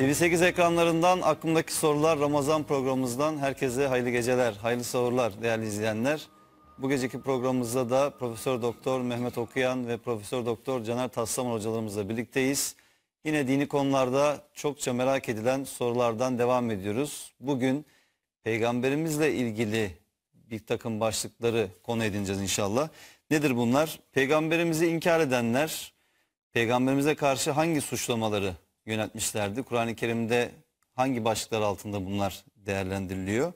TV8 ekranlarından aklımdaki sorular Ramazan programımızdan herkese hayırlı geceler, hayırlı sahurlar değerli izleyenler. Bu geceki programımızda da Profesör Doktor Mehmet Okuyan ve Profesör Doktor Caner Taslaman hocalarımızla birlikteyiz. Yine dini konularda çokça merak edilen sorulardan devam ediyoruz. Bugün peygamberimizle ilgili bir takım başlıkları konu edineceğiz inşallah. Nedir bunlar? Peygamberimizi inkar edenler peygamberimize karşı hangi suçlamaları yöneltmişlerdi. Kur'an-ı Kerim'de hangi başlıklar altında bunlar değerlendiriliyor?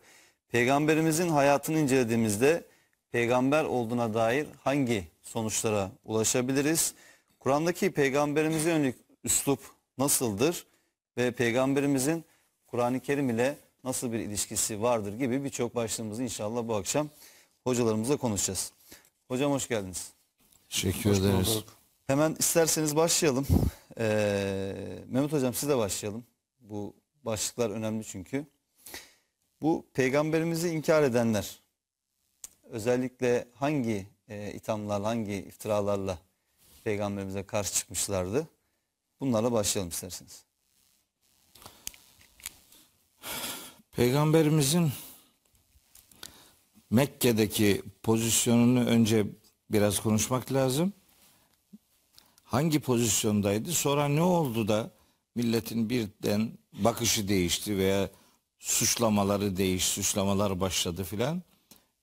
Peygamberimizin hayatını incelediğimizde peygamber olduğuna dair hangi sonuçlara ulaşabiliriz? Kur'an'daki peygamberimize yönelik üslup nasıldır? Ve peygamberimizin Kur'an-ı Kerim ile nasıl bir ilişkisi vardır gibi birçok başlığımızı inşallah bu akşam hocalarımızla konuşacağız. Hocam hoş geldiniz. Teşekkür ederiz. Hemen isterseniz başlayalım. Ee, Mehmet Hocam de başlayalım. Bu başlıklar önemli çünkü. Bu peygamberimizi inkar edenler özellikle hangi e, ithamlarla, hangi iftiralarla peygamberimize karşı çıkmışlardı? Bunlarla başlayalım isterseniz. Peygamberimizin Mekke'deki pozisyonunu önce biraz konuşmak lazım hangi pozisyondaydı? Sonra ne oldu da milletin birden bakışı değişti veya suçlamaları değiş, suçlamalar başladı filan.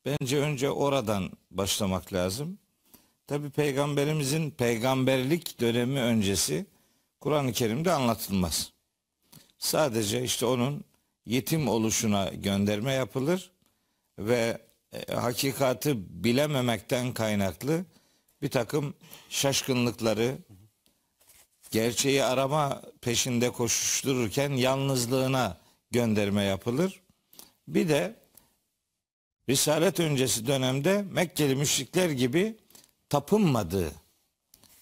Bence önce oradan başlamak lazım. Tabi peygamberimizin peygamberlik dönemi öncesi Kur'an-ı Kerim'de anlatılmaz. Sadece işte onun yetim oluşuna gönderme yapılır ve e, hakikatı bilememekten kaynaklı bir takım şaşkınlıkları, gerçeği arama peşinde koşuştururken yalnızlığına gönderme yapılır. Bir de Risalet öncesi dönemde Mekkeli müşrikler gibi tapınmadığı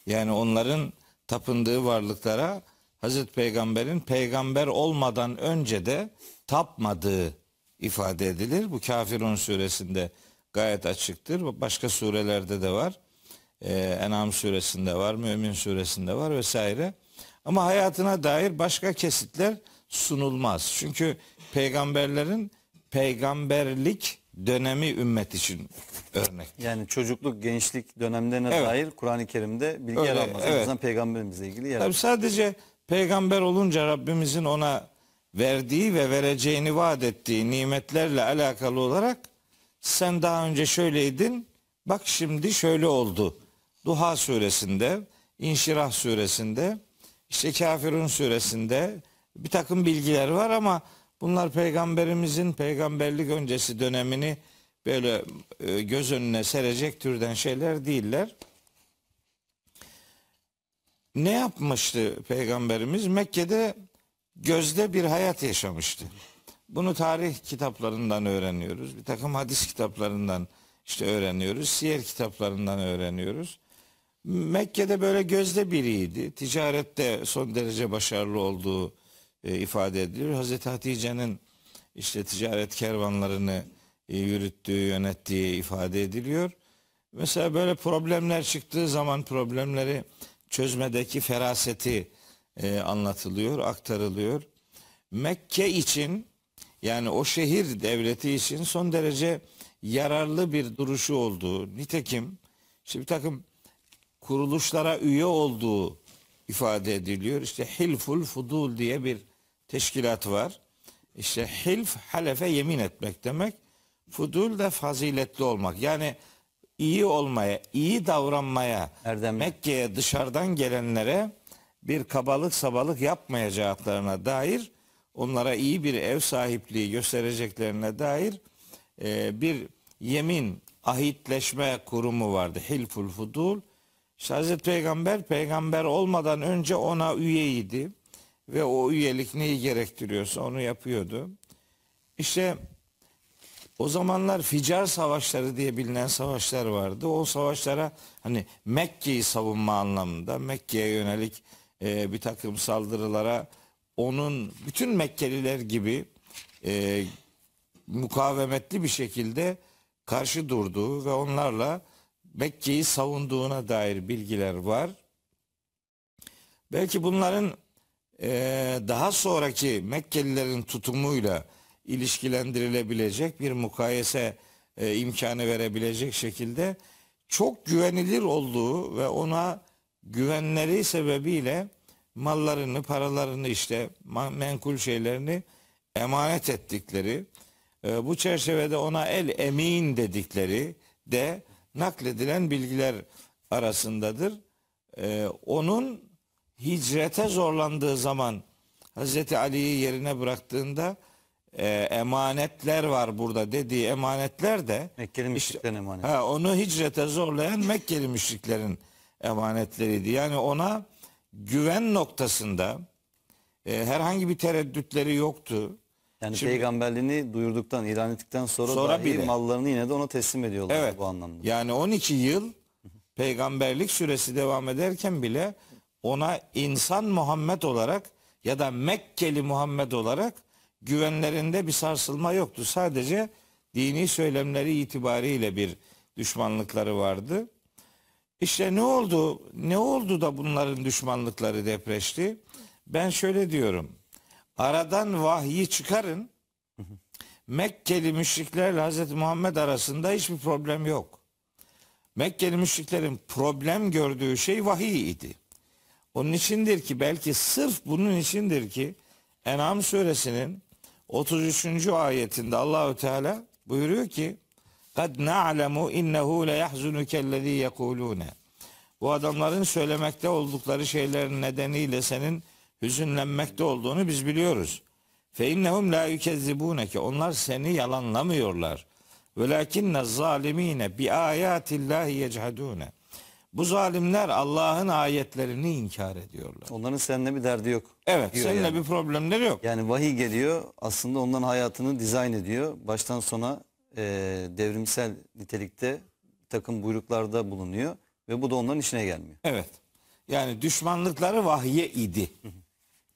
yani onların tapındığı varlıklara Hazreti Peygamber'in peygamber olmadan önce de tapmadığı ifade edilir. Bu Kafirun suresinde gayet açıktır. Başka surelerde de var. Ee, Enam suresinde var, Mümin suresinde var vesaire. Ama hayatına dair başka kesitler sunulmaz. Çünkü peygamberlerin peygamberlik dönemi ümmet için örnek. Yani çocukluk, gençlik dönemlerine evet. dair Kur'an-ı Kerim'de bilgi Öyle, yer almaz. Evet. O peygamberimizle ilgili yer Tabii sadece peygamber olunca Rabbimizin ona verdiği ve vereceğini vaat ettiği nimetlerle alakalı olarak sen daha önce şöyleydin, bak şimdi şöyle oldu Duha suresinde, İnşirah suresinde, işte Kafirun suresinde bir takım bilgiler var ama bunlar peygamberimizin peygamberlik öncesi dönemini böyle e, göz önüne serecek türden şeyler değiller. Ne yapmıştı peygamberimiz? Mekke'de gözde bir hayat yaşamıştı. Bunu tarih kitaplarından öğreniyoruz. Bir takım hadis kitaplarından işte öğreniyoruz. Siyer kitaplarından öğreniyoruz. Mekke'de böyle gözde biriydi. Ticarette son derece başarılı olduğu e, ifade ediliyor. Hazreti Hatice'nin işte ticaret kervanlarını e, yürüttüğü, yönettiği ifade ediliyor. Mesela böyle problemler çıktığı zaman problemleri çözmedeki feraseti e, anlatılıyor, aktarılıyor. Mekke için yani o şehir devleti için son derece yararlı bir duruşu olduğu. Nitekim işte bir takım kuruluşlara üye olduğu ifade ediliyor. İşte Hilful Fudul diye bir teşkilat var. İşte hilf halefe yemin etmek demek. Fudul da faziletli olmak. Yani iyi olmaya, iyi davranmaya Erdemli. Mekke'ye dışarıdan gelenlere bir kabalık sabalık yapmayacaklarına dair onlara iyi bir ev sahipliği göstereceklerine dair e, bir yemin ahitleşme kurumu vardı. Hilful Fudul. İşte Hazreti Peygamber peygamber olmadan önce ona üyeydi ve o üyelik neyi gerektiriyorsa onu yapıyordu. İşte o zamanlar Ficar savaşları diye bilinen savaşlar vardı. O savaşlara hani Mekke'yi savunma anlamında Mekke'ye yönelik e, bir takım saldırılara onun bütün Mekkeliler gibi e, mukavemetli bir şekilde karşı durduğu ve onlarla Mekke'yi savunduğuna dair bilgiler var. Belki bunların e, daha sonraki Mekkelilerin tutumuyla ilişkilendirilebilecek bir mukayese e, imkanı verebilecek şekilde çok güvenilir olduğu ve ona güvenleri sebebiyle mallarını, paralarını işte menkul şeylerini emanet ettikleri, e, bu çerçevede ona el emin dedikleri de nakledilen bilgiler arasındadır. Ee, onun hicrete zorlandığı zaman Hazreti Ali'yi yerine bıraktığında e, emanetler var burada dediği emanetler de Mekkeli müşriklerin işte, emanetleri. He, onu hicrete zorlayan Mekkeli müşriklerin emanetleriydi. Yani ona güven noktasında e, herhangi bir tereddütleri yoktu. Yani Şimdi, peygamberliğini duyurduktan, ilan ettikten sonra, sonra dahi bile. mallarını yine de ona teslim ediyorlar evet, bu anlamda. Yani 12 yıl peygamberlik süresi devam ederken bile ona insan Muhammed olarak ya da Mekkeli Muhammed olarak güvenlerinde bir sarsılma yoktu. Sadece dini söylemleri itibariyle bir düşmanlıkları vardı. İşte ne oldu? Ne oldu da bunların düşmanlıkları depreşti? Ben şöyle diyorum. Aradan vahyi çıkarın. Mekkeli müşriklerle Hazreti Muhammed arasında hiçbir problem yok. Mekkeli müşriklerin problem gördüğü şey vahiy idi. Onun içindir ki belki sırf bunun içindir ki En'am suresinin 33. ayetinde Allahü Teala buyuruyor ki kad na'lemu innehu le yahzunukellezî yekulûne. Bu adamların söylemekte oldukları şeylerin nedeniyle senin hüzünlenmekte olduğunu biz biliyoruz. Fe innehum la yukezzibuneke. Onlar seni yalanlamıyorlar. Velakinne zalimine bi ayatillahi yechadune. Bu zalimler Allah'ın ayetlerini inkar ediyorlar. Onların seninle bir derdi yok. Evet, seninle yani. bir problemleri yok. Yani vahiy geliyor, aslında onların hayatını dizayn ediyor. Baştan sona e, devrimsel nitelikte takım buyruklarda bulunuyor ve bu da onların işine gelmiyor. Evet. Yani düşmanlıkları vahye idi.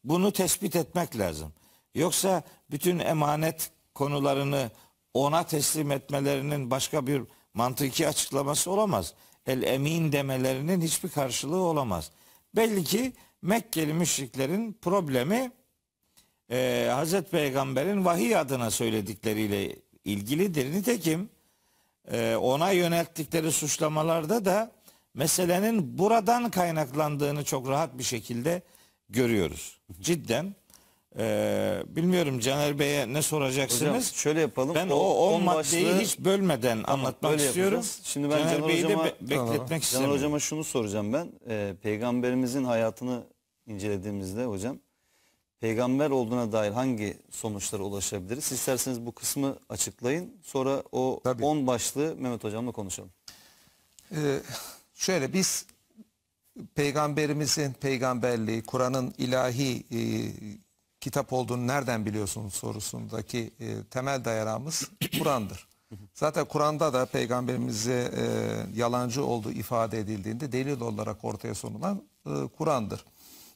Bunu tespit etmek lazım. Yoksa bütün emanet konularını ona teslim etmelerinin başka bir mantıki açıklaması olamaz. El emin demelerinin hiçbir karşılığı olamaz. Belli ki Mekkeli müşriklerin problemi e, Hazreti Peygamber'in vahiy adına söyledikleriyle ilgilidir. Nitekim e, ona yönelttikleri suçlamalarda da meselenin buradan kaynaklandığını çok rahat bir şekilde görüyoruz. Cidden ee, bilmiyorum Caner Bey'e ne soracaksınız? Hocam, şöyle yapalım. Ben o, 10 o maddeyi başlığı, hiç bölmeden tamam, anlatmak istiyorum. Şimdi ben Caner, Caner Bey'i hocama, de be bekletmek tamam. istemiyorum. Caner Hocama şunu soracağım ben. Ee, peygamberimizin hayatını incelediğimizde hocam peygamber olduğuna dair hangi sonuçlara ulaşabiliriz? İsterseniz bu kısmı açıklayın. Sonra o 10 başlığı Mehmet Hocam'la konuşalım. Ee, şöyle biz peygamberimizin peygamberliği, Kur'an'ın ilahi e, kitap olduğunu nereden biliyorsunuz sorusundaki e, temel dayanağımız Kur'an'dır. Zaten Kur'an'da da peygamberimize e, yalancı olduğu ifade edildiğinde delil olarak ortaya sunulan e, Kur'an'dır.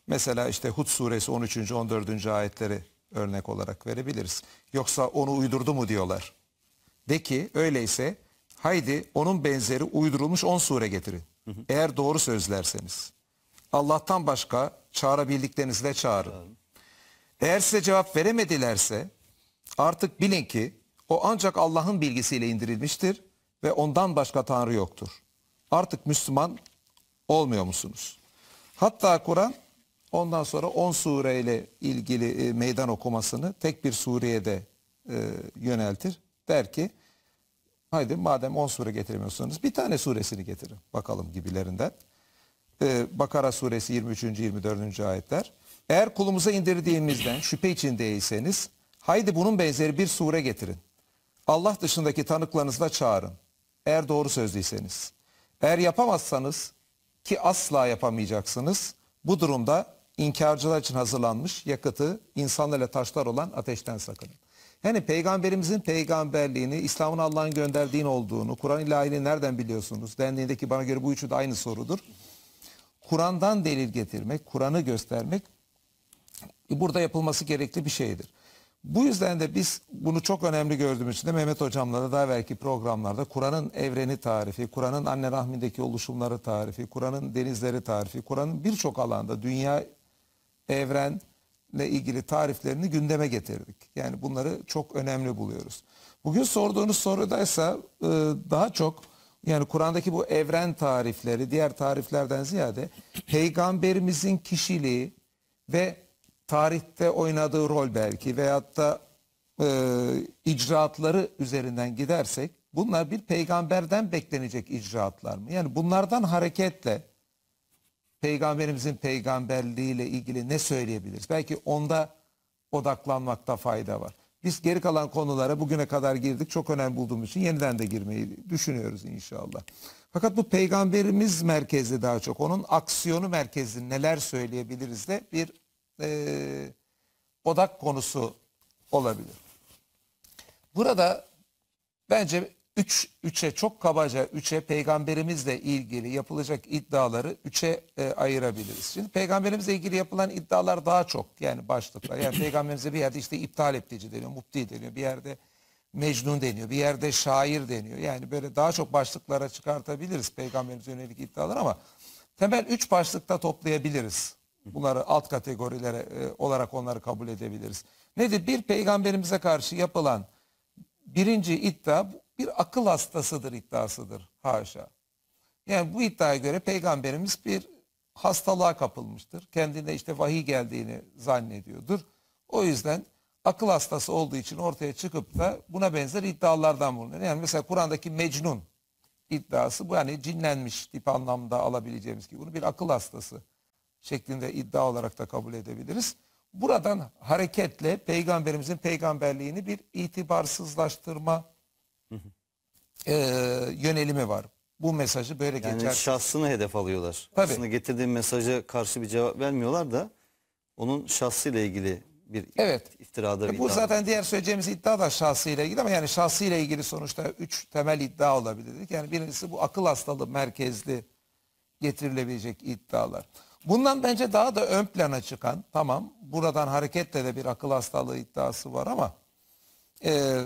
Mesela işte Hud suresi 13. 14. ayetleri örnek olarak verebiliriz. Yoksa onu uydurdu mu diyorlar. De ki öyleyse haydi onun benzeri uydurulmuş 10 sure getirin. Hı Eğer doğru sözlerseniz. Allah'tan başka çağırabildiklerinizle çağırın. Eğer size cevap veremedilerse artık bilin ki o ancak Allah'ın bilgisiyle indirilmiştir ve ondan başka Tanrı yoktur. Artık Müslüman olmuyor musunuz? Hatta Kur'an ondan sonra 10 sureyle ilgili e, meydan okumasını tek bir sureye de e, yöneltir. Der ki Haydi madem 10 sure getiremiyorsunuz, bir tane suresini getirin bakalım gibilerinden. Ee, Bakara suresi 23. 24. ayetler. Eğer kulumuza indirdiğimizden şüphe içindeyseniz haydi bunun benzeri bir sure getirin. Allah dışındaki tanıklarınızla çağırın. Eğer doğru sözlüyseniz. Eğer yapamazsanız ki asla yapamayacaksınız. Bu durumda inkarcılar için hazırlanmış yakıtı insanlarla taşlar olan ateşten sakının. Yani peygamberimizin peygamberliğini, İslam'ın Allah'ın gönderdiğin olduğunu, Kur'an ilahiliğini nereden biliyorsunuz? Dendiğindeki bana göre bu üçü de aynı sorudur. Kur'an'dan delil getirmek, Kur'an'ı göstermek e, burada yapılması gerekli bir şeydir. Bu yüzden de biz bunu çok önemli gördüğümüz için de Mehmet Hocam'la da daha belki programlarda Kur'an'ın evreni tarifi, Kur'an'ın anne rahmindeki oluşumları tarifi, Kur'an'ın denizleri tarifi, Kur'an'ın birçok alanda dünya, evren, ile ilgili tariflerini gündeme getirdik. Yani bunları çok önemli buluyoruz. Bugün sorduğunuz sorudaysa e, daha çok yani Kur'an'daki bu evren tarifleri diğer tariflerden ziyade peygamberimizin kişiliği ve tarihte oynadığı rol belki veyahut da e, icraatları üzerinden gidersek bunlar bir peygamberden beklenecek icraatlar mı? Yani bunlardan hareketle peygamberimizin peygamberliğiyle ilgili ne söyleyebiliriz? Belki onda odaklanmakta fayda var. Biz geri kalan konulara bugüne kadar girdik. Çok önemli bulduğumuz için yeniden de girmeyi düşünüyoruz inşallah. Fakat bu peygamberimiz merkezli daha çok. Onun aksiyonu merkezli neler söyleyebiliriz de bir e, odak konusu olabilir. Burada bence 3 3'e çok kabaca Üçe peygamberimizle ilgili yapılacak iddiaları Üçe e, ayırabiliriz. Şimdi peygamberimizle ilgili yapılan iddialar daha çok yani başlıklar. Yani peygamberimize bir yerde işte iptal ettici deniyor, mupti deniyor. Bir yerde Mecnun deniyor, bir yerde şair deniyor. Yani böyle daha çok başlıklara çıkartabiliriz peygamberimize yönelik iddialar ama temel üç başlıkta toplayabiliriz. Bunları alt kategorilere e, olarak onları kabul edebiliriz. Nedir? Bir peygamberimize karşı yapılan birinci iddia bir akıl hastasıdır iddiasıdır haşa. Yani bu iddiaya göre peygamberimiz bir hastalığa kapılmıştır. Kendine işte vahiy geldiğini zannediyordur. O yüzden akıl hastası olduğu için ortaya çıkıp da buna benzer iddialardan bulunuyor. Yani mesela Kur'an'daki Mecnun iddiası bu yani cinlenmiş tip anlamda alabileceğimiz ki bunu bir akıl hastası şeklinde iddia olarak da kabul edebiliriz. Buradan hareketle peygamberimizin peygamberliğini bir itibarsızlaştırma e, yönelimi var. Bu mesajı böyle yani geçer. şahsını hedef alıyorlar. Tabii. Aslında getirdiğim mesaja karşı bir cevap vermiyorlar da onun şahsıyla ilgili bir evet. iftirada e, Bu iddia zaten var. diğer söyleyeceğimiz iddia da şahsıyla ilgili ama yani şahsıyla ilgili sonuçta üç temel iddia olabilir. Yani birincisi bu akıl hastalığı merkezli getirilebilecek iddialar. Bundan bence daha da ön plana çıkan tamam buradan hareketle de bir akıl hastalığı iddiası var ama e,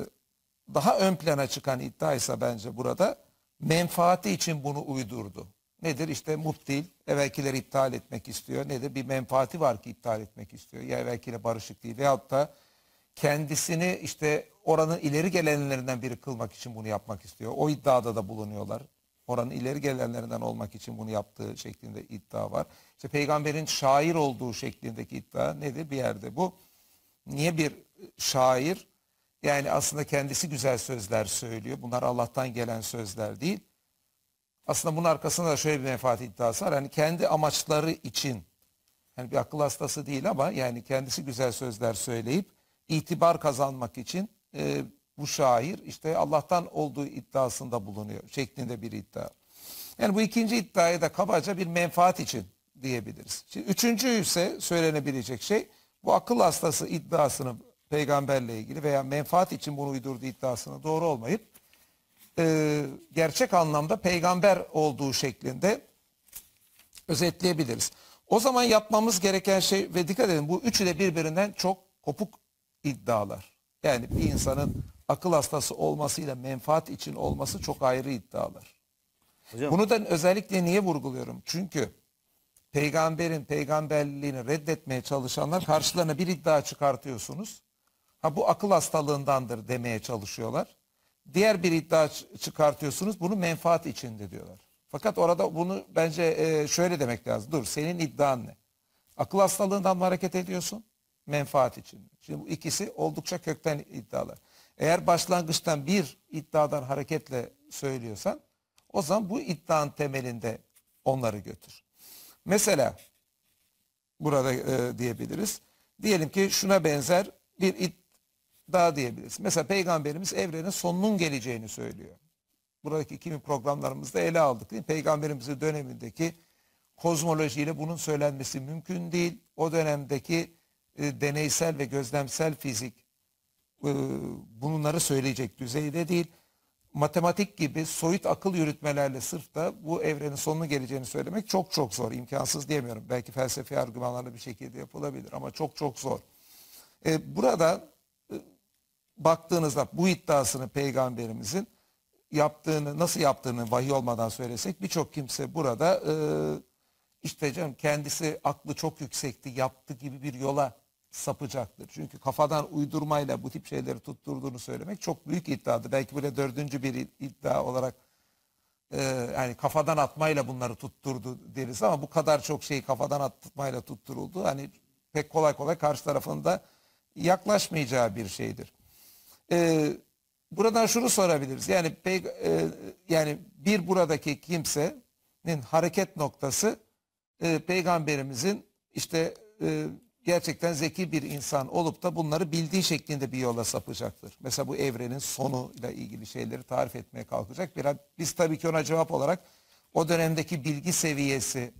daha ön plana çıkan iddia ise bence burada menfaati için bunu uydurdu. Nedir işte muptil evvelkileri iptal etmek istiyor. Nedir bir menfaati var ki iptal etmek istiyor. Ya evvelkiyle barışık değil veyahut da kendisini işte oranın ileri gelenlerinden biri kılmak için bunu yapmak istiyor. O iddiada da bulunuyorlar. Oranın ileri gelenlerinden olmak için bunu yaptığı şeklinde iddia var. İşte peygamberin şair olduğu şeklindeki iddia nedir bir yerde bu? Niye bir şair yani aslında kendisi güzel sözler söylüyor. Bunlar Allah'tan gelen sözler değil. Aslında bunun arkasında da şöyle bir menfaat iddiası var. Yani kendi amaçları için yani bir akıl hastası değil ama yani kendisi güzel sözler söyleyip itibar kazanmak için e, bu şair işte Allah'tan olduğu iddiasında bulunuyor şeklinde bir iddia. Yani bu ikinci iddiaya da kabaca bir menfaat için diyebiliriz. Şimdi üçüncü ise söylenebilecek şey bu akıl hastası iddiasının peygamberle ilgili veya menfaat için bunu uydurduğu iddiasına doğru olmayıp e, gerçek anlamda peygamber olduğu şeklinde özetleyebiliriz. O zaman yapmamız gereken şey ve dikkat edin bu üçü de birbirinden çok kopuk iddialar. Yani bir insanın akıl hastası olmasıyla menfaat için olması çok ayrı iddialar. Hocam. Bunu da özellikle niye vurguluyorum? Çünkü peygamberin peygamberliğini reddetmeye çalışanlar karşılarına bir iddia çıkartıyorsunuz. Ha bu akıl hastalığındandır demeye çalışıyorlar. Diğer bir iddia çıkartıyorsunuz bunu menfaat içinde diyorlar. Fakat orada bunu bence e, şöyle demek lazım. Dur senin iddian ne? Akıl hastalığından mı hareket ediyorsun? Menfaat için. Şimdi bu ikisi oldukça kökten iddialar. Eğer başlangıçtan bir iddiadan hareketle söylüyorsan o zaman bu iddian temelinde onları götür. Mesela burada e, diyebiliriz. Diyelim ki şuna benzer bir daha diyebiliriz. Mesela peygamberimiz evrenin sonunun geleceğini söylüyor. Buradaki kimi programlarımızda ele aldık değil mi? Peygamberimizin dönemindeki kozmolojiyle bunun söylenmesi mümkün değil. O dönemdeki e, deneysel ve gözlemsel fizik e, bunları söyleyecek düzeyde değil. Matematik gibi soyut akıl yürütmelerle sırf da bu evrenin sonunu geleceğini söylemek çok çok zor. İmkansız diyemiyorum. Belki felsefi argümanlarla bir şekilde yapılabilir ama çok çok zor. E, burada baktığınızda bu iddiasını peygamberimizin yaptığını nasıl yaptığını vahiy olmadan söylesek birçok kimse burada e, işte canım kendisi aklı çok yüksekti yaptı gibi bir yola sapacaktır. Çünkü kafadan uydurmayla bu tip şeyleri tutturduğunu söylemek çok büyük iddiadır. Belki böyle dördüncü bir iddia olarak e, yani kafadan atmayla bunları tutturdu deriz ama bu kadar çok şeyi kafadan atmayla tutturuldu. Hani pek kolay kolay karşı tarafında yaklaşmayacağı bir şeydir e, buradan şunu sorabiliriz. Yani pey, e, yani bir buradaki kimsenin hareket noktası e, peygamberimizin işte e, gerçekten zeki bir insan olup da bunları bildiği şeklinde bir yola sapacaktır. Mesela bu evrenin sonuyla ilgili şeyleri tarif etmeye kalkacak. Biraz biz tabii ki ona cevap olarak o dönemdeki bilgi seviyesi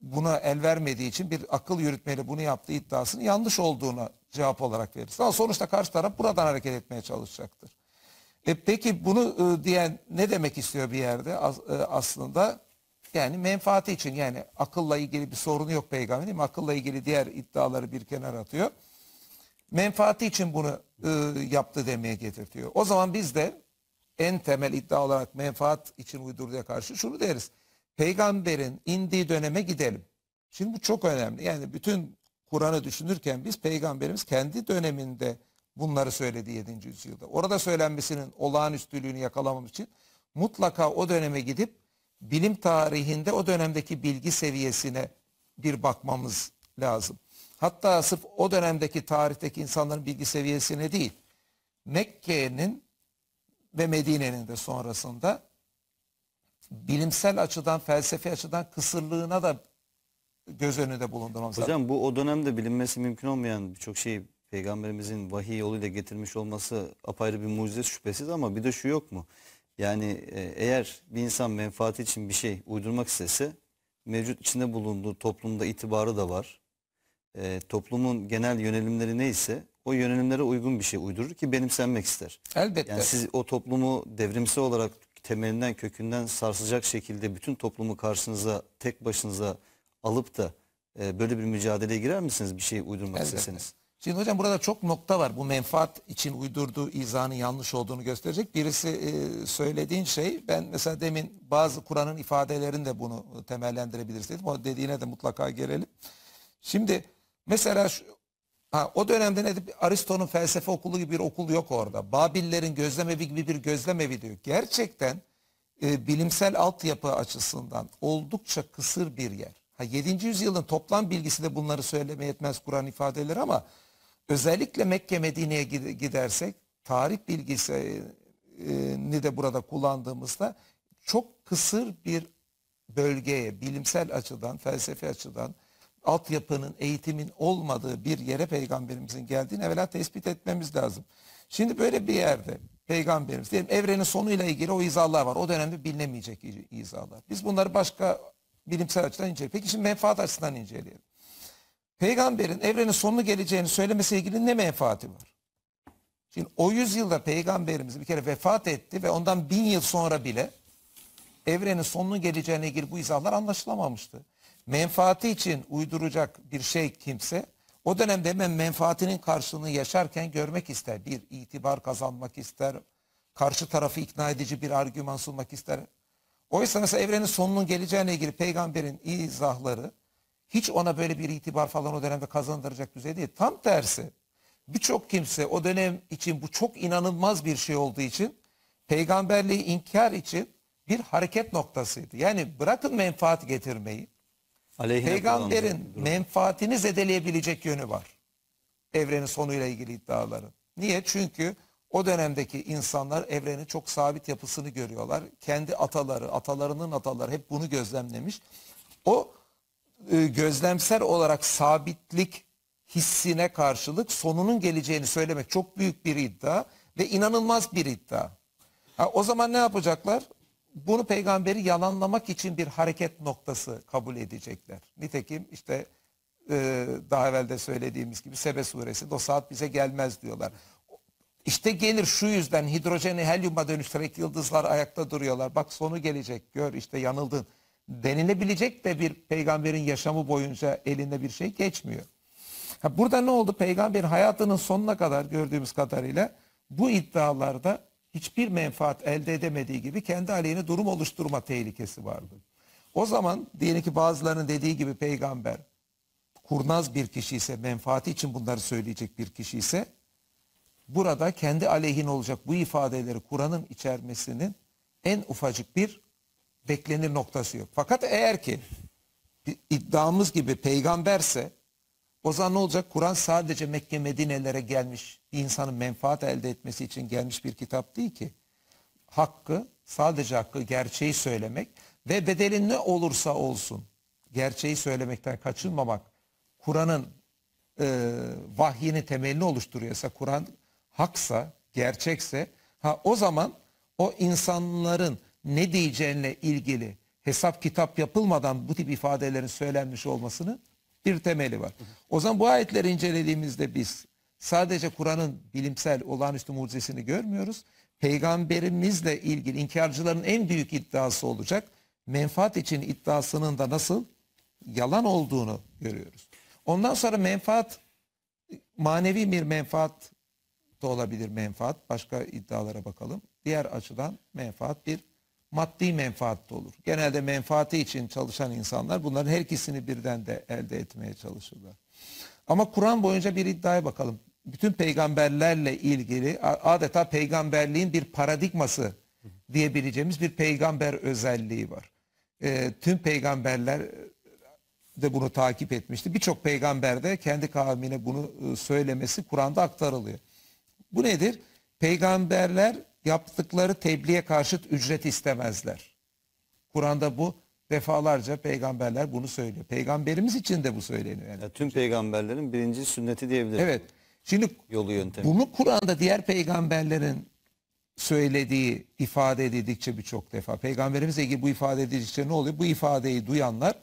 buna el vermediği için bir akıl yürütmeyle bunu yaptığı iddiasının yanlış olduğuna cevap olarak verirsin. Ama sonuçta karşı taraf buradan hareket etmeye çalışacaktır. E peki bunu e, diyen ne demek istiyor bir yerde As, e, aslında? Yani menfaati için yani akılla ilgili bir sorunu yok peygamber değil mi? Akılla ilgili diğer iddiaları bir kenara atıyor. Menfaati için bunu e, yaptı demeye getirtiyor. O zaman biz de en temel iddia olarak menfaat için uydurduya karşı şunu deriz. Peygamberin indiği döneme gidelim. Şimdi bu çok önemli. Yani bütün Kur'an'ı düşünürken biz peygamberimiz kendi döneminde bunları söyledi 7. yüzyılda. Orada söylenmesinin olağanüstülüğünü yakalamam için mutlaka o döneme gidip bilim tarihinde o dönemdeki bilgi seviyesine bir bakmamız lazım. Hatta sırf o dönemdeki tarihteki insanların bilgi seviyesine değil, Mekke'nin ve Medine'nin de sonrasında bilimsel açıdan, felsefi açıdan kısırlığına da göz önünde bulundurmamız lazım. Hocam bu o dönemde bilinmesi mümkün olmayan birçok şeyi peygamberimizin vahiy yoluyla getirmiş olması apayrı bir mucize şüphesiz ama bir de şu yok mu? Yani e, eğer bir insan menfaati için bir şey uydurmak istese mevcut içinde bulunduğu toplumda itibarı da var. E, toplumun genel yönelimleri neyse o yönelimlere uygun bir şey uydurur ki benimsenmek ister. Elbette. Yani siz o toplumu devrimsel olarak temelinden kökünden sarsacak şekilde bütün toplumu karşınıza tek başınıza alıp da e, böyle bir mücadeleye girer misiniz bir şey uydurmak isteseniz? Şimdi hocam burada çok nokta var. Bu menfaat için uydurduğu izanın yanlış olduğunu gösterecek. Birisi e, söylediğin şey ben mesela demin bazı Kur'an'ın ifadelerinde bunu temellendirebiliriz dedim. O dediğine de mutlaka gelelim. Şimdi mesela şu, ha, o dönemde ne Aristo'nun felsefe okulu gibi bir okul yok orada. Babillerin gözlemevi gibi bir gözlemevi diyor. Gerçekten e, bilimsel altyapı açısından oldukça kısır bir yer. Ha 7. yüzyılın toplam bilgisi de bunları söyleme yetmez Kur'an ifadeleri ama özellikle Mekke Medine'ye gidersek tarih bilgisini de burada kullandığımızda çok kısır bir bölgeye bilimsel açıdan, felsefi açıdan altyapının, eğitimin olmadığı bir yere peygamberimizin geldiğini evvela tespit etmemiz lazım. Şimdi böyle bir yerde peygamberimiz diyelim evrenin sonuyla ilgili o izahlar var. O dönemde bilinemeyecek izahlar. Biz bunları başka bilimsel açıdan inceleyelim. Peki şimdi menfaat açısından inceleyelim. Peygamberin evrenin sonu geleceğini söylemesiyle ilgili ne menfaati var? Şimdi o yüzyılda peygamberimiz bir kere vefat etti ve ondan bin yıl sonra bile evrenin sonunun geleceğine ilgili bu izahlar anlaşılamamıştı. Menfaati için uyduracak bir şey kimse o dönemde hemen menfaatinin karşılığını yaşarken görmek ister. Bir itibar kazanmak ister, karşı tarafı ikna edici bir argüman sunmak ister. Oysa mesela evrenin sonunun geleceğine ilgili peygamberin izahları hiç ona böyle bir itibar falan o dönemde kazandıracak düzey değil. Tam tersi birçok kimse o dönem için bu çok inanılmaz bir şey olduğu için peygamberliği inkar için bir hareket noktasıydı. Yani bırakın menfaat getirmeyi. Aleyhine peygamberin menfaatini zedeleyebilecek yönü var. Evrenin sonuyla ilgili iddiaların. Niye? Çünkü o dönemdeki insanlar evrenin çok sabit yapısını görüyorlar. Kendi ataları, atalarının ataları hep bunu gözlemlemiş. O e, gözlemsel olarak sabitlik hissine karşılık sonunun geleceğini söylemek çok büyük bir iddia ve inanılmaz bir iddia. Ha, o zaman ne yapacaklar? Bunu peygamberi yalanlamak için bir hareket noktası kabul edecekler. Nitekim işte e, daha evvel de söylediğimiz gibi Sebe suresi o saat bize gelmez diyorlar. İşte gelir şu yüzden hidrojeni helyuma dönüştürerek yıldızlar ayakta duruyorlar. Bak sonu gelecek gör işte yanıldın denilebilecek de bir peygamberin yaşamı boyunca elinde bir şey geçmiyor. Ha burada ne oldu? Peygamberin hayatının sonuna kadar gördüğümüz kadarıyla bu iddialarda hiçbir menfaat elde edemediği gibi kendi aleyhine durum oluşturma tehlikesi vardı. O zaman diyelim ki bazılarının dediği gibi peygamber kurnaz bir kişi ise menfaati için bunları söyleyecek bir kişi ise burada kendi aleyhine olacak bu ifadeleri Kur'an'ın içermesinin en ufacık bir beklenir noktası yok. Fakat eğer ki iddiamız gibi peygamberse o zaman ne olacak? Kur'an sadece Mekke Medine'lere gelmiş bir insanın menfaat elde etmesi için gelmiş bir kitap değil ki. Hakkı, sadece hakkı, gerçeği söylemek ve bedelin ne olursa olsun gerçeği söylemekten kaçınmamak Kur'an'ın e, vahyini temelini oluşturuyorsa, Kur'an haksa, gerçekse ha o zaman o insanların ne diyeceğine ilgili hesap kitap yapılmadan bu tip ifadelerin söylenmiş olmasının bir temeli var. O zaman bu ayetleri incelediğimizde biz sadece Kur'an'ın bilimsel olağanüstü mucizesini görmüyoruz. Peygamberimizle ilgili inkarcıların en büyük iddiası olacak. Menfaat için iddiasının da nasıl yalan olduğunu görüyoruz. Ondan sonra menfaat manevi bir menfaat da olabilir menfaat. Başka iddialara bakalım. Diğer açıdan menfaat bir maddi menfaat da olur. Genelde menfaati için çalışan insanlar bunların her ikisini birden de elde etmeye çalışırlar. Ama Kur'an boyunca bir iddiaya bakalım. Bütün peygamberlerle ilgili adeta peygamberliğin bir paradigması diyebileceğimiz bir peygamber özelliği var. E, tüm peygamberler e, de bunu takip etmişti. Birçok peygamber de kendi kavmine bunu e, söylemesi Kur'an'da aktarılıyor. Bu nedir? Peygamberler yaptıkları tebliğe karşıt ücret istemezler. Kur'an'da bu defalarca peygamberler bunu söylüyor. Peygamberimiz için de bu söyleniyor. Yani. Ya tüm peygamberlerin birinci sünneti diyebiliriz. Evet. Şimdi yolu yöntemi. Bunu Kur'an'da diğer peygamberlerin söylediği, ifade edildikçe birçok defa. Peygamberimizle ilgili bu ifade edildikçe ne oluyor? Bu ifadeyi duyanlar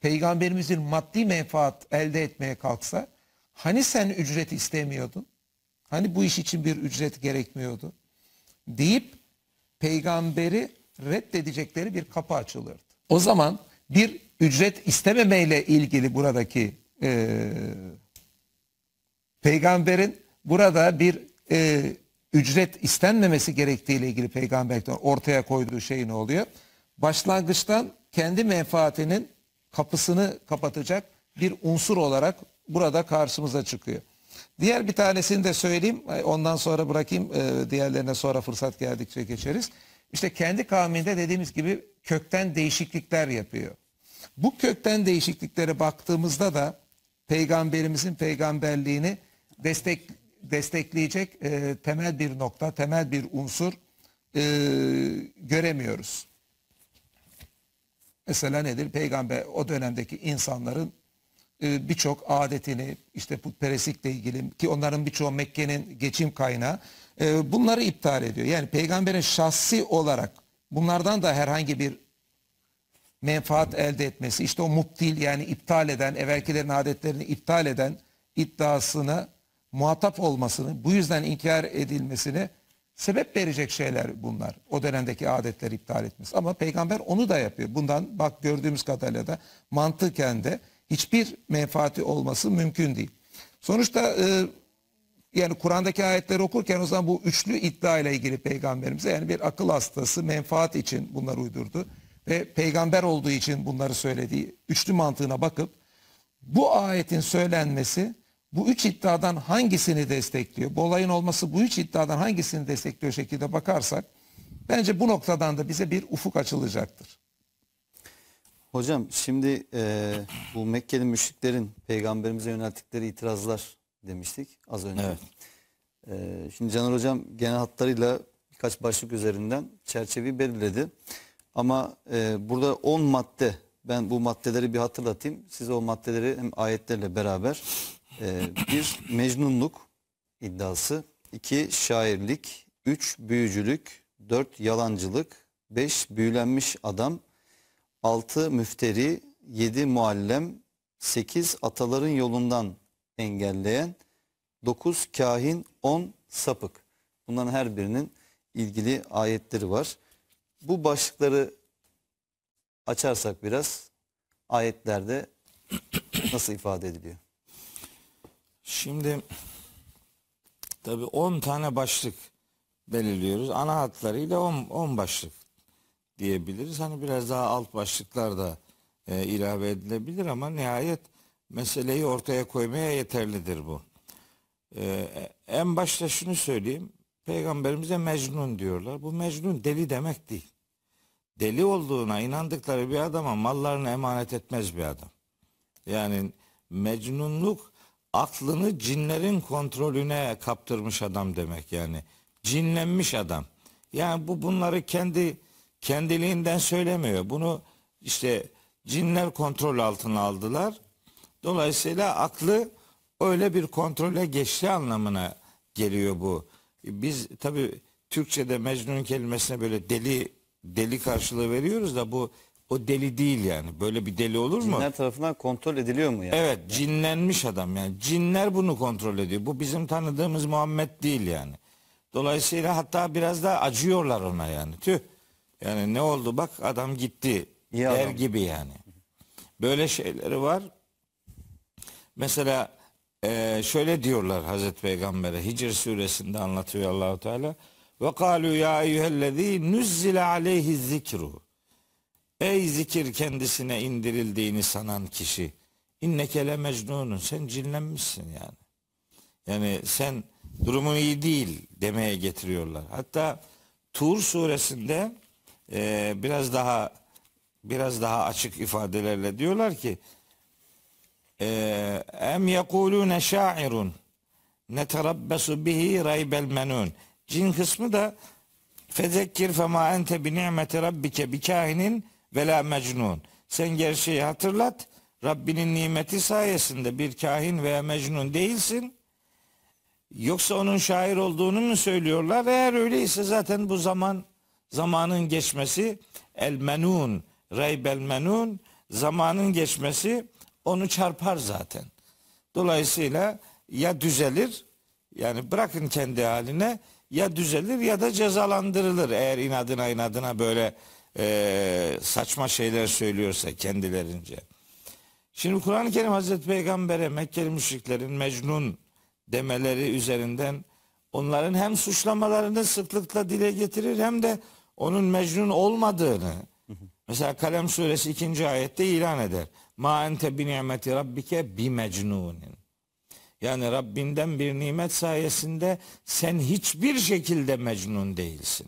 peygamberimizin maddi menfaat elde etmeye kalksa hani sen ücret istemiyordun? Hani bu iş için bir ücret gerekmiyordu? Deyip peygamberi reddedecekleri bir kapı açılırdı. O zaman bir ücret istememeyle ilgili buradaki e, peygamberin burada bir e, ücret istenmemesi gerektiğiyle ilgili peygamberden ortaya koyduğu şey ne oluyor? Başlangıçtan kendi menfaatinin kapısını kapatacak bir unsur olarak burada karşımıza çıkıyor. Diğer bir tanesini de söyleyeyim. Ondan sonra bırakayım. Ee, diğerlerine sonra fırsat geldikçe geçeriz. İşte kendi kavminde dediğimiz gibi kökten değişiklikler yapıyor. Bu kökten değişikliklere baktığımızda da peygamberimizin peygamberliğini destek destekleyecek e, temel bir nokta, temel bir unsur e, göremiyoruz. Mesela nedir? Peygamber o dönemdeki insanların e, birçok adetini işte putperestlikle ilgili ki onların birçoğu Mekke'nin geçim kaynağı e, bunları iptal ediyor. Yani peygamberin şahsi olarak bunlardan da herhangi bir menfaat elde etmesi işte o muptil yani iptal eden evvelkilerin adetlerini iptal eden iddiasını muhatap olmasını bu yüzden inkar edilmesini sebep verecek şeyler bunlar. O dönemdeki adetleri iptal etmesi. Ama peygamber onu da yapıyor. Bundan bak gördüğümüz kadarıyla da mantıken de hiçbir menfaati olması mümkün değil. Sonuçta e, yani Kur'an'daki ayetleri okurken o zaman bu üçlü iddia ile ilgili peygamberimize yani bir akıl hastası menfaat için bunları uydurdu ve peygamber olduğu için bunları söylediği üçlü mantığına bakıp bu ayetin söylenmesi bu üç iddiadan hangisini destekliyor? Bu olayın olması bu üç iddiadan hangisini destekliyor şekilde bakarsak bence bu noktadan da bize bir ufuk açılacaktır. Hocam şimdi e, bu Mekkeli müşriklerin peygamberimize yönelttikleri itirazlar demiştik az önce. Evet. E, şimdi Caner Hocam genel hatlarıyla birkaç başlık üzerinden çerçeveyi belirledi. Ama e, burada 10 madde ben bu maddeleri bir hatırlatayım. size o maddeleri hem ayetlerle beraber e, bir mecnunluk iddiası, iki şairlik, üç büyücülük, dört yalancılık, beş büyülenmiş adam, 6 müfteri, 7 muallem, 8 ataların yolundan engelleyen, 9 kahin, 10 sapık. Bunların her birinin ilgili ayetleri var. Bu başlıkları açarsak biraz ayetlerde nasıl ifade ediliyor? Şimdi tabii 10 tane başlık belirliyoruz. Ana hatlarıyla 10 başlık diyebiliriz. Hani biraz daha alt başlıklar da e, ilave edilebilir ama nihayet meseleyi ortaya koymaya yeterlidir bu. E, en başta şunu söyleyeyim. Peygamberimize Mecnun diyorlar. Bu Mecnun deli demek değil. Deli olduğuna inandıkları bir adama mallarını emanet etmez bir adam. Yani mecnunluk aklını cinlerin kontrolüne kaptırmış adam demek yani. Cinlenmiş adam. Yani bu bunları kendi kendiliğinden söylemiyor. Bunu işte cinler kontrol altına aldılar. Dolayısıyla aklı öyle bir kontrole geçti anlamına geliyor bu. Biz tabi Türkçe'de Mecnun kelimesine böyle deli deli karşılığı veriyoruz da bu o deli değil yani. Böyle bir deli olur mu? Cinler tarafından kontrol ediliyor mu yani? Evet cinlenmiş adam yani. Cinler bunu kontrol ediyor. Bu bizim tanıdığımız Muhammed değil yani. Dolayısıyla hatta biraz da acıyorlar ona yani. Tüh yani ne oldu bak adam gitti İyi der adam. gibi yani. Böyle şeyleri var. Mesela e, şöyle diyorlar Hazreti Peygamber'e Hicr suresinde anlatıyor Allahu Teala. Ve kalu ya eyyühellezî nüzzile aleyhi zikru. Ey zikir kendisine indirildiğini sanan kişi. İnnekele mecnunun. Sen cinlenmişsin yani. Yani sen durumu iyi değil demeye getiriyorlar. Hatta Tur suresinde e, biraz daha biraz daha açık ifadelerle diyorlar ki ee, em yekulune şairun neterabbesu bihi raybel menun cin kısmı da fezekkir fema ente bi ni'meti rabbike bi kahinin ve la mecnun sen gerçeği hatırlat Rabbinin nimeti sayesinde bir kahin veya mecnun değilsin yoksa onun şair olduğunu mu söylüyorlar eğer öyleyse zaten bu zaman zamanın geçmesi el menun, reybel menun zamanın geçmesi onu çarpar zaten. Dolayısıyla ya düzelir yani bırakın kendi haline ya düzelir ya da cezalandırılır eğer inadına inadına böyle e, saçma şeyler söylüyorsa kendilerince. Şimdi Kur'an-ı Kerim Hazreti Peygamber'e Mekkeli müşriklerin mecnun demeleri üzerinden onların hem suçlamalarını sıklıkla dile getirir hem de onun mecnun olmadığını mesela Kalem suresi 2. ayette ilan eder. Ma ente bi ni'meti rabbike bi mecnunin. Yani Rabbinden bir nimet sayesinde sen hiçbir şekilde mecnun değilsin.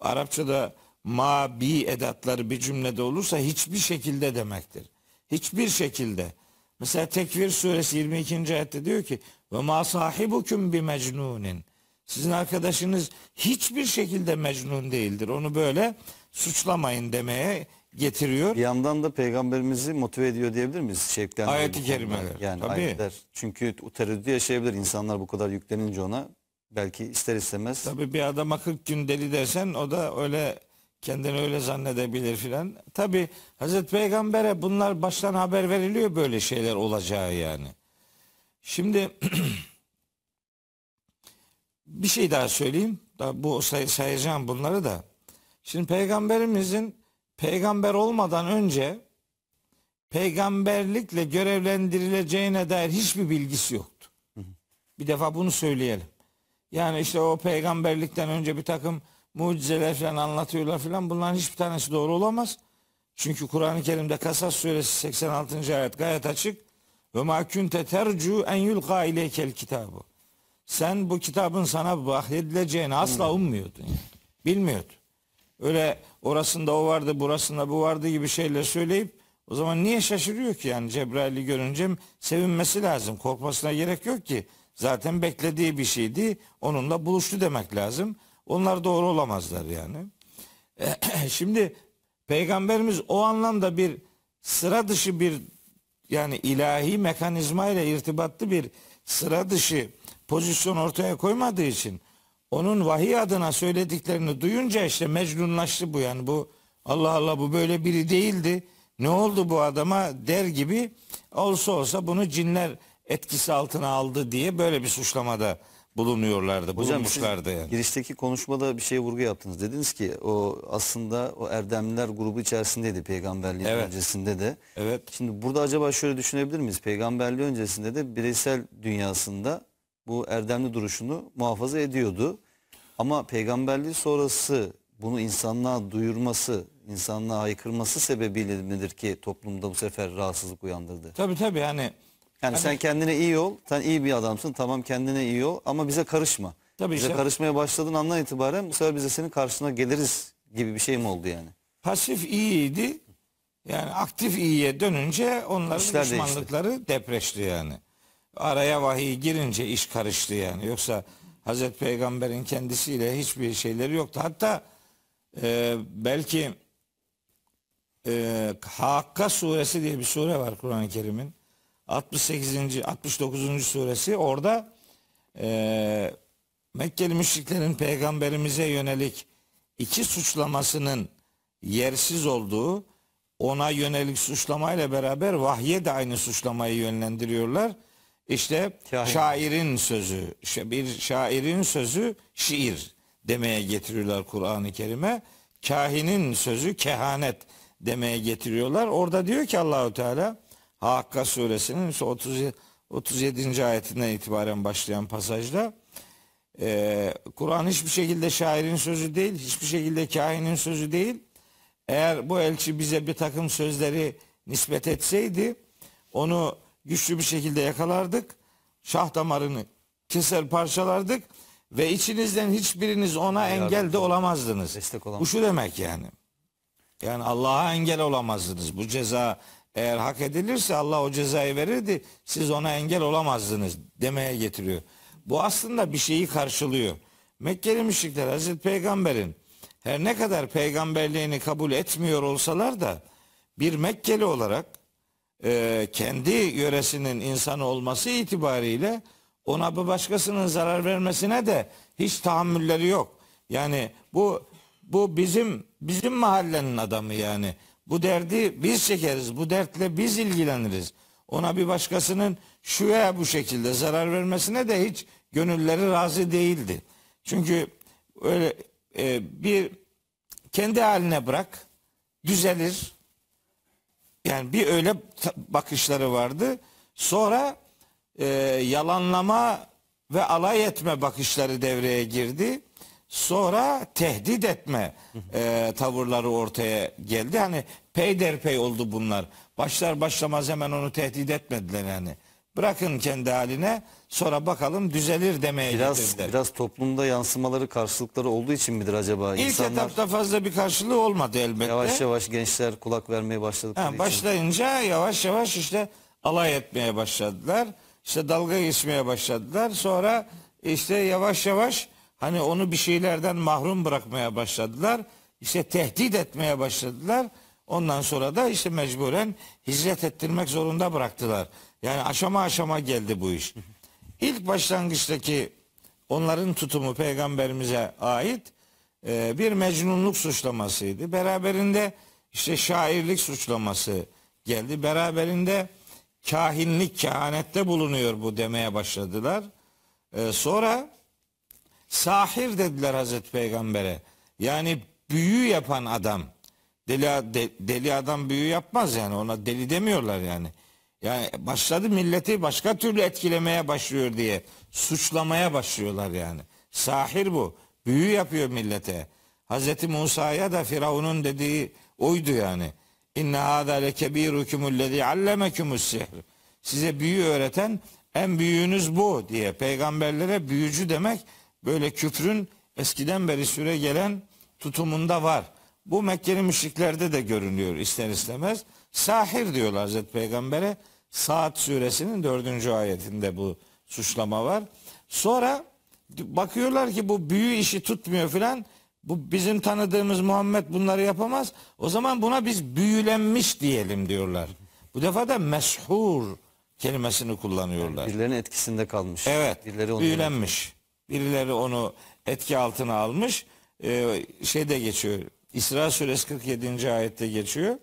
Arapçada ma bi edatları bir cümlede olursa hiçbir şekilde demektir. Hiçbir şekilde. Mesela Tekvir suresi 22. ayette diyor ki ve ma sahibukum bi mecnunin. Sizin arkadaşınız hiçbir şekilde mecnun değildir. Onu böyle suçlamayın demeye getiriyor. Bir yandan da peygamberimizi motive ediyor diyebilir miyiz? Şevkten Ayet-i kerimeler. Yani Tabii. ayetler. Çünkü tereddüt yaşayabilir insanlar bu kadar yüklenince ona. Belki ister istemez. Tabii bir adama 40 gün deli desen o da öyle kendini öyle zannedebilir filan. Tabii Hazreti Peygamber'e bunlar baştan haber veriliyor böyle şeyler olacağı yani. Şimdi Bir şey daha söyleyeyim. Daha bu say sayacağım bunları da. Şimdi peygamberimizin peygamber olmadan önce peygamberlikle görevlendirileceğine dair hiçbir bilgisi yoktu. Bir defa bunu söyleyelim. Yani işte o peygamberlikten önce bir takım mucizeler falan anlatıyorlar falan bunların hiçbir tanesi doğru olamaz. Çünkü Kur'an-ı Kerim'de Kasas suresi 86. ayet gayet açık. Ve ma kunte tercu en yulqa ileykel kitabı sen bu kitabın sana bahsedileceğini asla hmm. ummuyordun. Yani. Bilmiyordun. Öyle orasında o vardı, burasında bu vardı gibi şeyler söyleyip o zaman niye şaşırıyor ki yani Cebrail'i görünce sevinmesi lazım. Korkmasına gerek yok ki. Zaten beklediği bir şeydi. Onunla buluştu demek lazım. Onlar doğru olamazlar yani. Şimdi peygamberimiz o anlamda bir sıra dışı bir yani ilahi mekanizma ile irtibatlı bir sıra dışı pozisyon ortaya koymadığı için onun vahiy adına söylediklerini duyunca işte mecnunlaştı bu yani bu Allah Allah bu böyle biri değildi. Ne oldu bu adama der gibi olsa olsa bunu cinler etkisi altına aldı diye böyle bir suçlamada bulunuyorlardı, Hocam bulunmuşlardı yani. Girişteki konuşmada bir şey vurgu yaptınız. Dediniz ki o aslında o erdemler grubu içerisindeydi peygamberliğin evet. öncesinde de. Evet. Şimdi burada acaba şöyle düşünebilir miyiz? Peygamberliği öncesinde de bireysel dünyasında bu erdemli duruşunu muhafaza ediyordu. Ama peygamberliği sonrası bunu insanlığa duyurması, insanlığa haykırması sebebiyle midir ki toplumda bu sefer rahatsızlık uyandırdı? Tabii tabii yani. Yani hani... sen kendine iyi ol, sen iyi bir adamsın tamam kendine iyi ol ama bize karışma. Tabii bize işte. karışmaya başladığın andan itibaren bu sefer bize senin karşısına geliriz gibi bir şey mi oldu yani? Pasif iyiydi. Yani aktif iyiye dönünce onların İşler düşmanlıkları değişti. depreşti yani araya vahiy girince iş karıştı yani. Yoksa Hazreti Peygamber'in kendisiyle hiçbir şeyleri yoktu. Hatta e, belki e, Hakka suresi diye bir sure var Kur'an-ı Kerim'in. 68. 69. suresi orada e, Mekkeli müşriklerin peygamberimize yönelik iki suçlamasının yersiz olduğu ona yönelik suçlamayla beraber vahye de aynı suçlamayı yönlendiriyorlar işte şairin sözü, bir şairin sözü şiir demeye getiriyorlar Kur'an-ı Kerim'e. Kahinin sözü kehanet demeye getiriyorlar. Orada diyor ki Allahu Teala Hakka suresinin 37. ayetinden itibaren başlayan pasajda e, Kur'an hiçbir şekilde şairin sözü değil, hiçbir şekilde kahinin sözü değil. Eğer bu elçi bize bir takım sözleri nispet etseydi onu güçlü bir şekilde yakalardık. Şah damarını keser parçalardık ve içinizden hiçbiriniz ona Yardım. engel de olamazdınız. Destek olamaz. Bu şu demek yani. Yani Allah'a engel olamazdınız. Bu ceza eğer hak edilirse Allah o cezayı verirdi. Siz ona engel olamazdınız demeye getiriyor. Bu aslında bir şeyi karşılıyor. Mekkeli müşrikler Hazreti Peygamber'in her ne kadar peygamberliğini kabul etmiyor olsalar da bir Mekkeli olarak e, kendi yöresinin insanı olması itibariyle ona bir başkasının zarar vermesine de hiç tahammülleri yok. Yani bu bu bizim bizim mahallenin adamı yani. Bu derdi biz çekeriz. Bu dertle biz ilgileniriz. Ona bir başkasının şu veya bu şekilde zarar vermesine de hiç gönülleri razı değildi. Çünkü öyle e, bir kendi haline bırak düzelir yani bir öyle bakışları vardı. Sonra e, yalanlama ve alay etme bakışları devreye girdi. Sonra tehdit etme e, tavırları ortaya geldi. Hani peyderpey oldu bunlar. Başlar başlamaz hemen onu tehdit etmediler yani. Bırakın kendi haline. Sonra bakalım düzelir demeye biraz, getirdiler. Biraz toplumda yansımaları karşılıkları olduğu için midir acaba? İlk İnsanlar, etapta fazla bir karşılığı olmadı elbette. Yavaş yavaş gençler kulak vermeye başladı. Başlayınca yavaş yavaş işte alay etmeye başladılar. İşte dalga geçmeye başladılar. Sonra işte yavaş yavaş hani onu bir şeylerden mahrum bırakmaya başladılar. İşte tehdit etmeye başladılar. Ondan sonra da işte mecburen hicret ettirmek zorunda bıraktılar. Yani aşama aşama geldi bu iş. İlk başlangıçtaki onların tutumu peygamberimize ait e, bir mecnunluk suçlamasıydı. Beraberinde işte şairlik suçlaması geldi. Beraberinde kahinlik, kehanette bulunuyor bu demeye başladılar. E, sonra sahir dediler Hazreti Peygamber'e. Yani büyü yapan adam. Deli, de, deli adam büyü yapmaz yani ona deli demiyorlar yani. Yani başladı milleti başka türlü etkilemeye başlıyor diye suçlamaya başlıyorlar yani. Sahir bu. Büyü yapıyor millete. Hazreti Musa'ya da Firavun'un dediği oydu yani. İnne hâzâ lekebîrukumullezî allemekumus sihr. Size büyü öğreten en büyüğünüz bu diye peygamberlere büyücü demek böyle küfrün eskiden beri süre gelen tutumunda var. Bu Mekke'li müşriklerde de görünüyor ister istemez. Sahir diyorlar Hazreti Peygamber'e. Saat suresinin dördüncü ayetinde bu suçlama var. Sonra bakıyorlar ki bu büyü işi tutmuyor filan. Bu bizim tanıdığımız Muhammed bunları yapamaz. O zaman buna biz büyülenmiş diyelim diyorlar. Bu defa da meshur kelimesini kullanıyorlar. Yani birilerinin etkisinde kalmış. Evet. Birileri onu büyülenmiş. Yapıyor. Birileri onu etki altına almış. Ee, şeyde geçiyor. İsra suresi 47. ayette geçiyor.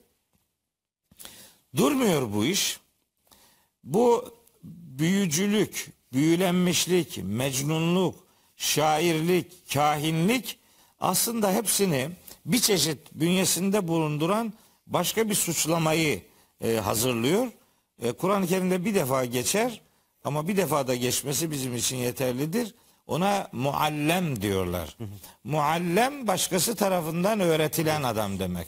Durmuyor bu iş. Bu büyücülük, büyülenmişlik, mecnunluk, şairlik, kahinlik aslında hepsini bir çeşit bünyesinde bulunduran başka bir suçlamayı e, hazırlıyor. E, Kur'an-ı Kerim'de bir defa geçer ama bir defa da geçmesi bizim için yeterlidir. Ona muallem diyorlar. muallem başkası tarafından öğretilen adam demek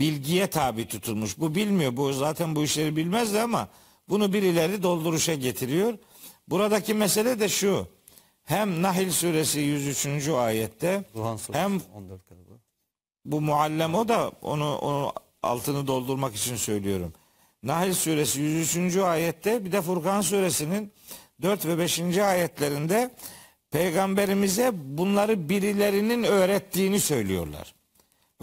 bilgiye tabi tutulmuş. Bu bilmiyor. Bu zaten bu işleri bilmezdi ama bunu birileri dolduruşa getiriyor. Buradaki mesele de şu. Hem Nahil suresi 103. ayette hem bu muallem o da onu, onu altını doldurmak için söylüyorum. Nahil suresi 103. ayette bir de Furkan suresinin 4 ve 5. ayetlerinde peygamberimize bunları birilerinin öğrettiğini söylüyorlar.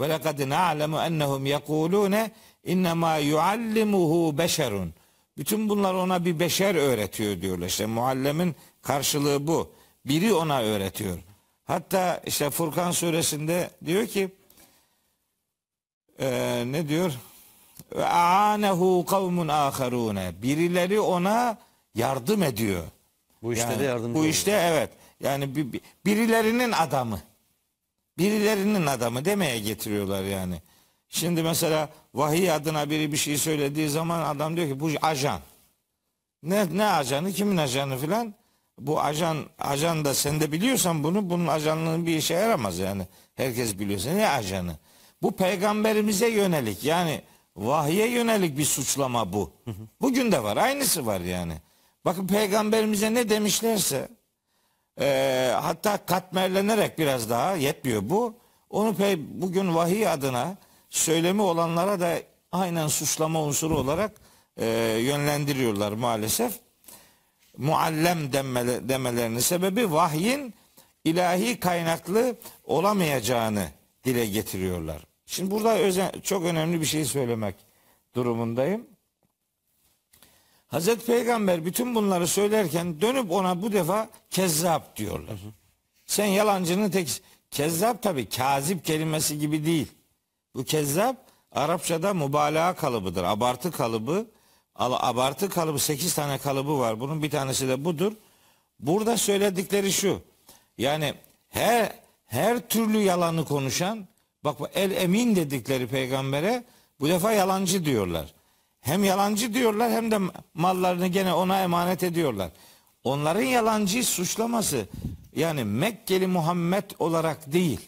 Ve lekad na'lemu ennehum yekulune innema yuallimuhu beşerun. Bütün bunlar ona bir beşer öğretiyor diyorlar. İşte muallemin karşılığı bu. Biri ona öğretiyor. Hatta işte Furkan suresinde diyor ki e, ne diyor? Ve aanehu kavmun aharune. Birileri ona yardım ediyor. Bu işte yani, de yardım. Bu işte evet. Yani bir, birilerinin adamı birilerinin adamı demeye getiriyorlar yani. Şimdi mesela vahiy adına biri bir şey söylediği zaman adam diyor ki bu ajan. Ne, ne ajanı kimin ajanı filan. Bu ajan, ajan da sen de biliyorsan bunu bunun ajanlığının bir işe yaramaz yani. Herkes biliyorsa ne ajanı. Bu peygamberimize yönelik yani vahiye yönelik bir suçlama bu. Bugün de var aynısı var yani. Bakın peygamberimize ne demişlerse e, hatta katmerlenerek biraz daha yetmiyor bu. Onu pey bugün vahiy adına söylemi olanlara da aynen suçlama unsuru olarak e, yönlendiriyorlar maalesef. Muallem demele, demelerinin sebebi vahyin ilahi kaynaklı olamayacağını dile getiriyorlar. Şimdi burada özen, çok önemli bir şey söylemek durumundayım. Hazreti Peygamber bütün bunları söylerken dönüp ona bu defa kezzap diyorlar. Sen yalancının tek kezzap tabi kazip kelimesi gibi değil. Bu kezzap Arapçada mübalağa kalıbıdır. Abartı kalıbı abartı kalıbı 8 tane kalıbı var. Bunun bir tanesi de budur. Burada söyledikleri şu. Yani her her türlü yalanı konuşan bak bu el emin dedikleri peygambere bu defa yalancı diyorlar. Hem yalancı diyorlar hem de mallarını gene ona emanet ediyorlar. Onların yalancıyı suçlaması yani Mekkeli Muhammed olarak değil.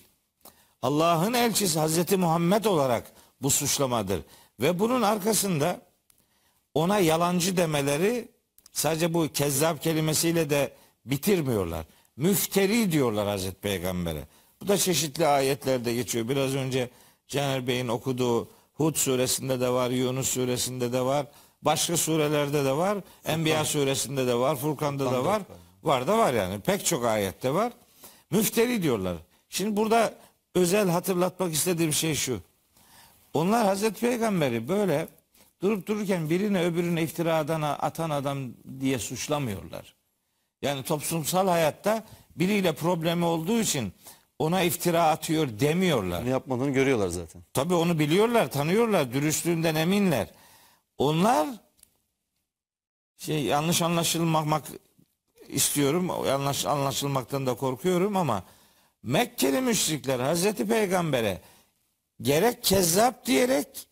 Allah'ın elçisi Hazreti Muhammed olarak bu suçlamadır. Ve bunun arkasında ona yalancı demeleri sadece bu kezzap kelimesiyle de bitirmiyorlar. Müfteri diyorlar Hazreti Peygamber'e. Bu da çeşitli ayetlerde geçiyor. Biraz önce Caner Bey'in okuduğu Hud suresinde de var, Yunus suresinde de var. Başka surelerde de var. Furkan. Enbiya suresinde de var, Furkan'da Furkan da var. Furkan. Var da var yani. Pek çok ayette var. Müfteri diyorlar. Şimdi burada özel hatırlatmak istediğim şey şu. Onlar Hazreti Peygamber'i böyle durup dururken birine öbürüne iftiradan atan adam diye suçlamıyorlar. Yani toplumsal hayatta biriyle problemi olduğu için ona iftira atıyor demiyorlar. Ne yapmadığını görüyorlar zaten. Tabii onu biliyorlar, tanıyorlar, dürüstlüğünden eminler. Onlar şey yanlış anlaşılmak istiyorum. Yanlış anlaşılmaktan da korkuyorum ama Mekkeli müşrikler Hazreti Peygamber'e gerek kezzap diyerek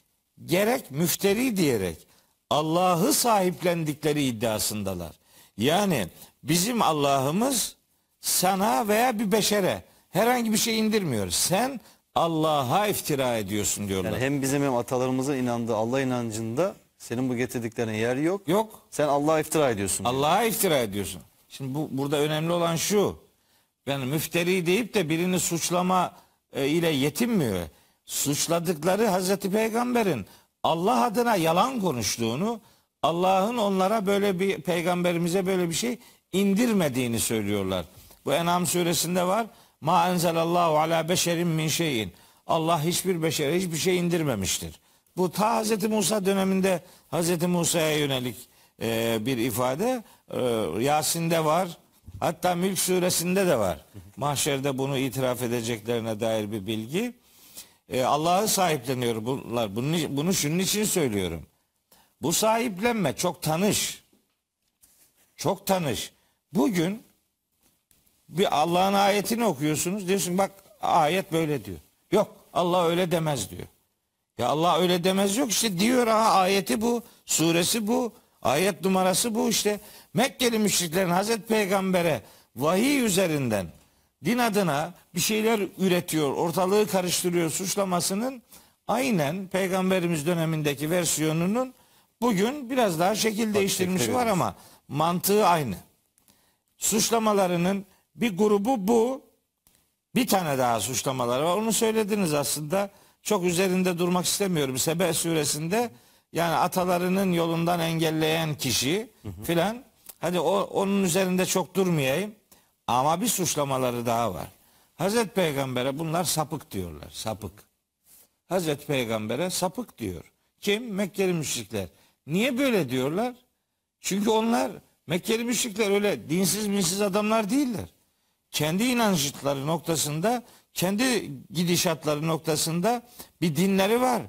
gerek müfteri diyerek Allah'ı sahiplendikleri iddiasındalar. Yani bizim Allah'ımız sana veya bir beşere Herhangi bir şey indirmiyoruz. Sen Allah'a iftira ediyorsun diyorlar. Yani hem bizim hem atalarımızın inandığı Allah inancında senin bu getirdiklerine yer yok. Yok. Sen Allah'a iftira ediyorsun. Allah'a iftira ediyorsun. Şimdi bu burada önemli olan şu. Yani müfteri deyip de birini suçlama e, ile yetinmiyor. Suçladıkları Hazreti Peygamber'in Allah adına yalan konuştuğunu, Allah'ın onlara böyle bir peygamberimize böyle bir şey indirmediğini söylüyorlar. Bu En'am suresinde var. Ma enzelallahu ala beşerin min şeyin. Allah hiçbir beşere hiçbir şey indirmemiştir. Bu ta Hz. Musa döneminde Hz. Musa'ya yönelik e, bir ifade e, Yasin'de var. Hatta Mülk suresinde de var. Mahşerde bunu itiraf edeceklerine dair bir bilgi. E, Allah'ı sahipleniyor bunlar. Bunu, bunu şunun için söylüyorum. Bu sahiplenme çok tanış. Çok tanış. Bugün bir Allah'ın ayetini okuyorsunuz. Diyorsun bak ayet böyle diyor. Yok Allah öyle demez diyor. Ya Allah öyle demez yok işte diyor ha ayeti bu, suresi bu, ayet numarası bu işte. Mekkeli müşriklerin Hazreti Peygamber'e vahiy üzerinden din adına bir şeyler üretiyor, ortalığı karıştırıyor suçlamasının aynen peygamberimiz dönemindeki versiyonunun bugün biraz daha şekil Bak, var ama mantığı aynı. Suçlamalarının bir grubu bu. Bir tane daha suçlamaları var. Onu söylediniz aslında. Çok üzerinde durmak istemiyorum. Sebe suresinde yani atalarının yolundan engelleyen kişi filan. Hadi o, onun üzerinde çok durmayayım. Ama bir suçlamaları daha var. Hazreti Peygamber'e bunlar sapık diyorlar. Sapık. Hazreti Peygamber'e sapık diyor. Kim? Mekkeli müşrikler. Niye böyle diyorlar? Çünkü onlar Mekkeli müşrikler öyle dinsiz minsiz adamlar değiller kendi inançları noktasında, kendi gidişatları noktasında bir dinleri var.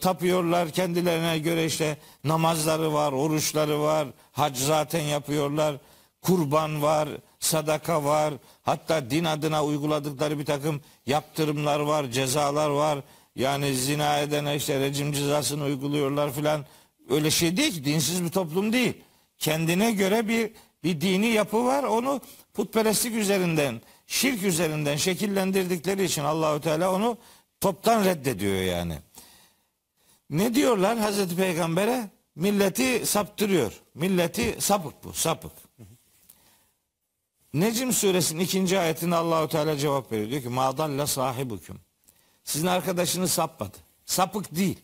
Tapıyorlar kendilerine göre işte namazları var, oruçları var, hac zaten yapıyorlar, kurban var, sadaka var. Hatta din adına uyguladıkları bir takım yaptırımlar var, cezalar var. Yani zina edene işte rejim cezasını uyguluyorlar filan. Öyle şey değil ki dinsiz bir toplum değil. Kendine göre bir bir dini yapı var. Onu putperestlik üzerinden, şirk üzerinden şekillendirdikleri için Allahü Teala onu toptan reddediyor yani. Ne diyorlar Hazreti Peygamber'e? Milleti saptırıyor. Milleti sapık bu, sapık. Necim suresinin ikinci ayetinde Allahu Teala cevap veriyor. Diyor ki madalla sahibukum. Sizin arkadaşınız sapmadı. Sapık değil.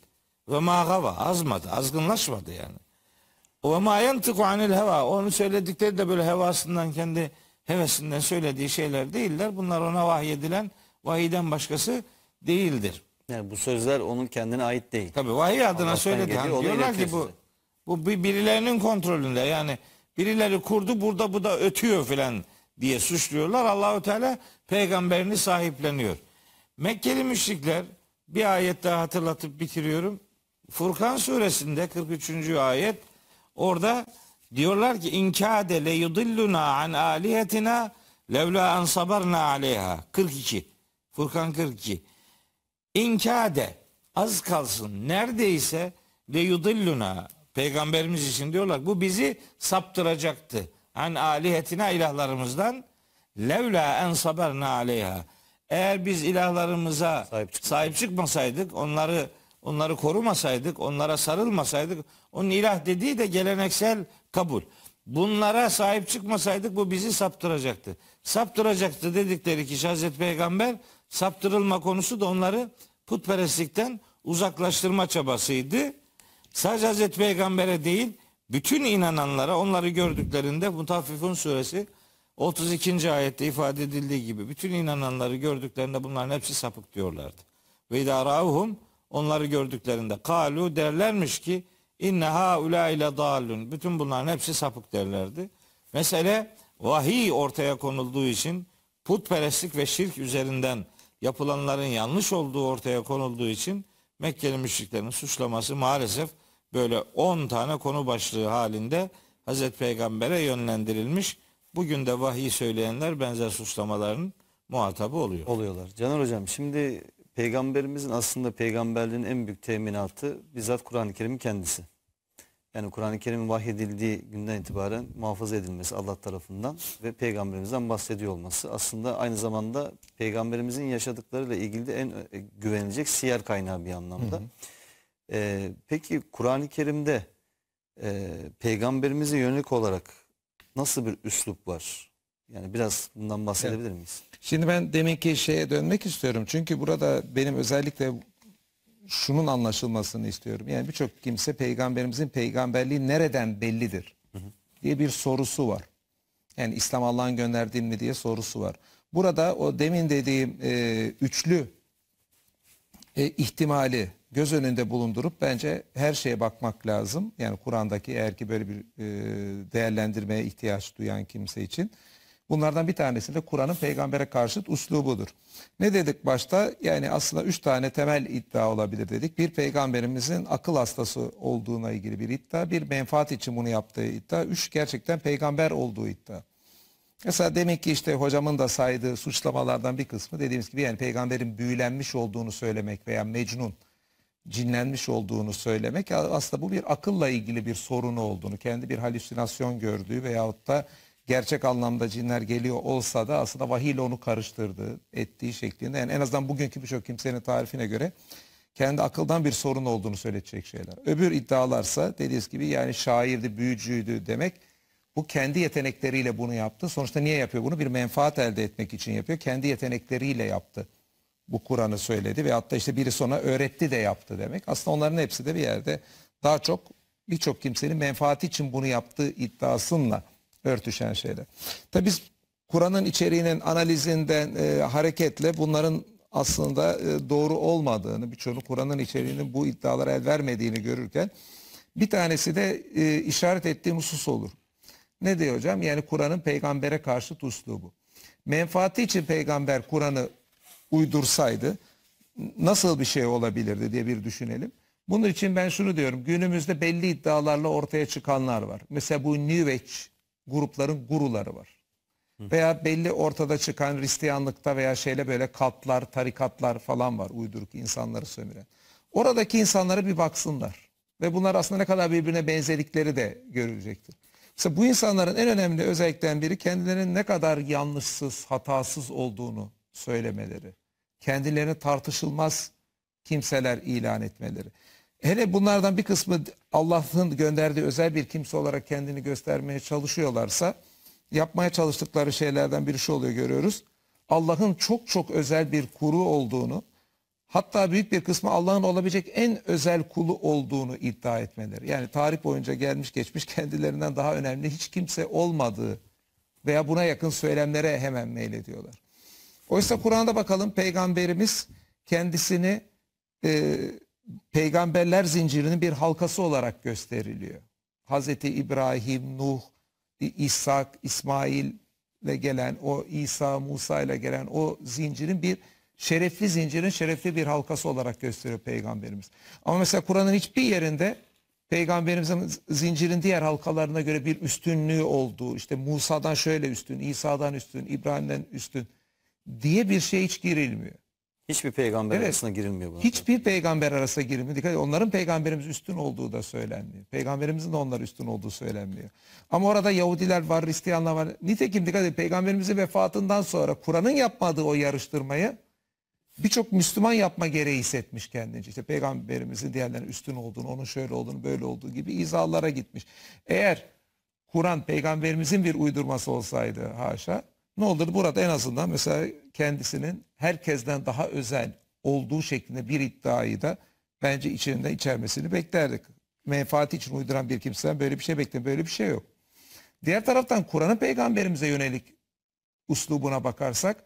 Ve mağava azmadı, azgınlaşmadı yani. Ve ma yantiku anil heva. Onun söyledikleri de böyle hevasından kendi hevesinden söylediği şeyler değiller. Bunlar ona vahyedilen vahiden başkası değildir. Yani bu sözler onun kendine ait değil. Tabi vahiy adına Allah'tan söyledi. Geliyor, diyorlar ki bu, bu birilerinin kontrolünde yani birileri kurdu burada bu da ötüyor filan diye suçluyorlar. Allahü Teala peygamberini sahipleniyor. Mekkeli müşrikler bir ayet daha hatırlatıp bitiriyorum. Furkan suresinde 43. ayet Orada diyorlar ki inkade le yudilluna an alihetina levla an sabarna aleyha. 42. Furkan 42. İnkade az kalsın neredeyse le yudilluna peygamberimiz için diyorlar bu bizi saptıracaktı. An alihetina ilahlarımızdan levla en sabarna aleyha. Eğer biz ilahlarımıza sahip, sahip çıkmasaydık onları onları korumasaydık, onlara sarılmasaydık, onun ilah dediği de geleneksel kabul. Bunlara sahip çıkmasaydık bu bizi saptıracaktı. Saptıracaktı dedikleri kişi Hazreti Peygamber saptırılma konusu da onları putperestlikten uzaklaştırma çabasıydı. Sadece Hazreti Peygamber'e değil bütün inananlara onları gördüklerinde Mutaffifun suresi 32. ayette ifade edildiği gibi bütün inananları gördüklerinde bunların hepsi sapık diyorlardı. Ve idâ Onları gördüklerinde kalu derlermiş ki inne haula ile dalun. Bütün bunların hepsi sapık derlerdi. Mesele vahiy ortaya konulduğu için putperestlik ve şirk üzerinden yapılanların yanlış olduğu ortaya konulduğu için Mekkeli müşriklerin suçlaması maalesef böyle 10 tane konu başlığı halinde Hazreti Peygamber'e yönlendirilmiş. Bugün de vahiy söyleyenler benzer suçlamaların muhatabı oluyor. Oluyorlar. Caner Hocam şimdi Peygamberimizin aslında peygamberliğin en büyük teminatı bizzat Kur'an-ı Kerim'in kendisi. Yani Kur'an-ı Kerim'in vahyedildiği günden itibaren muhafaza edilmesi Allah tarafından ve peygamberimizden bahsediyor olması aslında aynı zamanda peygamberimizin yaşadıklarıyla ilgili de en e, güvenilecek siyer kaynağı bir anlamda. Hı hı. Ee, peki Kur'an-ı Kerim'de e, peygamberimize yönelik olarak nasıl bir üslup var? Yani biraz bundan bahsedebilir miyiz? Şimdi ben deminki şeye dönmek istiyorum. Çünkü burada benim özellikle şunun anlaşılmasını istiyorum. Yani birçok kimse peygamberimizin peygamberliği nereden bellidir diye bir sorusu var. Yani İslam Allah'ın gönderdiği mi diye sorusu var. Burada o demin dediğim e, üçlü e, ihtimali göz önünde bulundurup bence her şeye bakmak lazım. Yani Kur'an'daki eğer ki böyle bir e, değerlendirmeye ihtiyaç duyan kimse için. Bunlardan bir tanesi de Kur'an'ın peygambere karşıt uslubudur. Ne dedik başta? Yani aslında üç tane temel iddia olabilir dedik. Bir peygamberimizin akıl hastası olduğuna ilgili bir iddia. Bir menfaat için bunu yaptığı iddia. Üç gerçekten peygamber olduğu iddia. Mesela demek ki işte hocamın da saydığı suçlamalardan bir kısmı dediğimiz gibi yani peygamberin büyülenmiş olduğunu söylemek veya mecnun cinlenmiş olduğunu söylemek aslında bu bir akılla ilgili bir sorunu olduğunu, kendi bir halüsinasyon gördüğü veyahut da gerçek anlamda cinler geliyor olsa da aslında vahiyle onu karıştırdığı, ettiği şeklinde yani en azından bugünkü birçok kimsenin tarifine göre kendi akıldan bir sorun olduğunu söyleyecek şeyler. Öbür iddialarsa dediğiniz gibi yani şairdi, büyücüydü demek bu kendi yetenekleriyle bunu yaptı. Sonuçta niye yapıyor bunu? Bir menfaat elde etmek için yapıyor. Kendi yetenekleriyle yaptı. Bu Kur'an'ı söyledi ve hatta işte biri sonra öğretti de yaptı demek. Aslında onların hepsi de bir yerde daha çok birçok kimsenin menfaati için bunu yaptığı iddiasınla örtüşen şeyler. Tabi biz Kur'an'ın içeriğinin analizinden e, hareketle bunların aslında e, doğru olmadığını, birçoğunu Kur'an'ın içeriğinin bu iddialara el vermediğini görürken bir tanesi de e, işaret ettiğim husus olur. Ne diyor hocam? Yani Kur'an'ın peygambere karşı bu. Menfaati için peygamber Kur'an'ı uydursaydı nasıl bir şey olabilirdi diye bir düşünelim. Bunun için ben şunu diyorum. Günümüzde belli iddialarla ortaya çıkanlar var. Mesela bu New Age grupların guruları var. Veya belli ortada çıkan Hristiyanlıkta veya şeyle böyle katlar, tarikatlar falan var uyduruk insanları sömüren. Oradaki insanlara bir baksınlar. Ve bunlar aslında ne kadar birbirine benzerlikleri de görülecektir. İşte bu insanların en önemli özelliklerinden biri kendilerinin ne kadar yanlışsız, hatasız olduğunu söylemeleri. Kendilerini tartışılmaz kimseler ilan etmeleri. Hele bunlardan bir kısmı Allah'ın gönderdiği özel bir kimse olarak kendini göstermeye çalışıyorlarsa yapmaya çalıştıkları şeylerden biri şu oluyor görüyoruz. Allah'ın çok çok özel bir kuru olduğunu hatta büyük bir kısmı Allah'ın olabilecek en özel kulu olduğunu iddia etmeleri. Yani tarih boyunca gelmiş geçmiş kendilerinden daha önemli hiç kimse olmadığı veya buna yakın söylemlere hemen meylediyorlar. Oysa Kur'an'da bakalım peygamberimiz kendisini e, peygamberler zincirinin bir halkası olarak gösteriliyor. Hazreti İbrahim, Nuh, İshak, İsmail ile gelen o İsa, Musa ile gelen o zincirin bir şerefli zincirin şerefli bir halkası olarak gösteriyor peygamberimiz. Ama mesela Kur'an'ın hiçbir yerinde peygamberimizin zincirin diğer halkalarına göre bir üstünlüğü olduğu, işte Musa'dan şöyle üstün, İsa'dan üstün, İbrahim'den üstün diye bir şey hiç girilmiyor. Hiçbir peygamber evet. arasına girilmiyor buna. Hiçbir peygamber arasına girilmiyor. Dikkat edin. Onların peygamberimiz üstün olduğu da söylenmiyor. Peygamberimizin de onlar üstün olduğu söylenmiyor. Ama orada Yahudiler var, Hristiyanlar var. Nitekim dikkat edin peygamberimizin vefatından sonra Kur'an'ın yapmadığı o yarıştırmayı birçok Müslüman yapma gereği hissetmiş kendince. İşte peygamberimizin diğerlerinin üstün olduğunu, onun şöyle olduğunu, böyle olduğu gibi izahlara gitmiş. Eğer Kur'an peygamberimizin bir uydurması olsaydı haşa ne olurdu burada en azından mesela kendisinin herkesten daha özel olduğu şeklinde bir iddiayı da bence içinde içermesini beklerdik. Menfaati için uyduran bir kimseden böyle bir şey bekle böyle bir şey yok. Diğer taraftan Kur'an'ın peygamberimize yönelik uslubuna bakarsak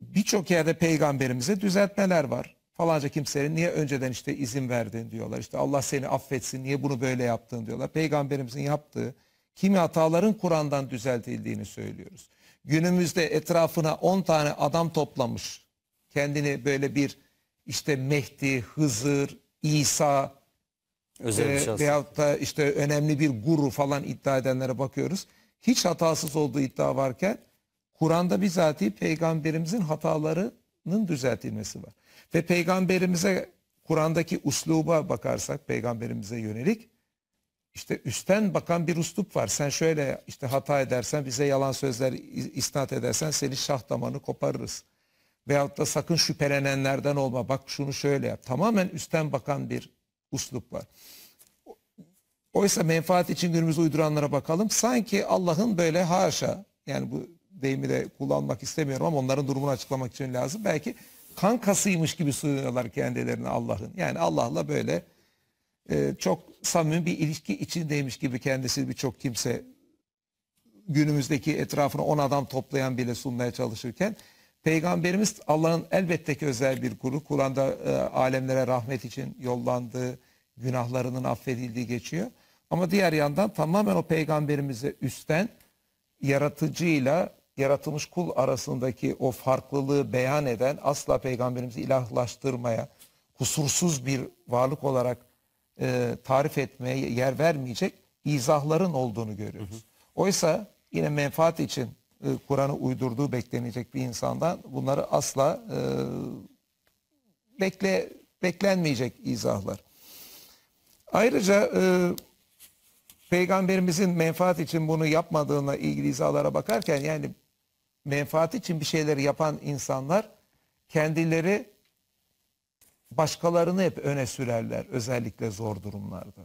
birçok yerde peygamberimize düzeltmeler var. Falanca kimsenin niye önceden işte izin verdin diyorlar. İşte Allah seni affetsin niye bunu böyle yaptın diyorlar. Peygamberimizin yaptığı kimi hataların Kur'an'dan düzeltildiğini söylüyoruz. Günümüzde etrafına 10 tane adam toplamış. Kendini böyle bir işte Mehdi, Hızır, İsa Özel e, veyahut da işte önemli bir guru falan iddia edenlere bakıyoruz. Hiç hatasız olduğu iddia varken Kur'an'da bizatihi peygamberimizin hatalarının düzeltilmesi var. Ve peygamberimize Kur'an'daki usluba bakarsak peygamberimize yönelik işte üstten bakan bir uslup var. Sen şöyle işte hata edersen bize yalan sözler isnat edersen senin şah damanı koparırız. Veyahut da sakın şüphelenenlerden olma bak şunu şöyle yap. Tamamen üstten bakan bir uslup var. Oysa menfaat için günümüzü uyduranlara bakalım. Sanki Allah'ın böyle haşa yani bu deyimi de kullanmak istemiyorum ama onların durumunu açıklamak için lazım. Belki kankasıymış gibi sunuyorlar kendilerini Allah'ın. Yani Allah'la böyle e, çok samimi bir ilişki içindeymiş gibi kendisi birçok kimse günümüzdeki etrafına on adam toplayan bile sunmaya çalışırken Peygamberimiz Allah'ın elbette ki özel bir kulu. Kur'an'da e, alemlere rahmet için yollandığı, günahlarının affedildiği geçiyor. Ama diğer yandan tamamen o peygamberimize üstten yaratıcıyla yaratılmış kul arasındaki o farklılığı beyan eden asla peygamberimizi ilahlaştırmaya, kusursuz bir varlık olarak e, tarif etmeye yer vermeyecek izahların olduğunu görüyoruz. Hı hı. Oysa yine menfaat için e, Kur'an'ı uydurduğu beklenecek bir insandan bunları asla e, bekle beklenmeyecek izahlar. Ayrıca e, peygamberimizin menfaat için bunu yapmadığına ilgili izahlara bakarken yani menfaat için bir şeyleri yapan insanlar kendileri başkalarını hep öne sürerler özellikle zor durumlarda.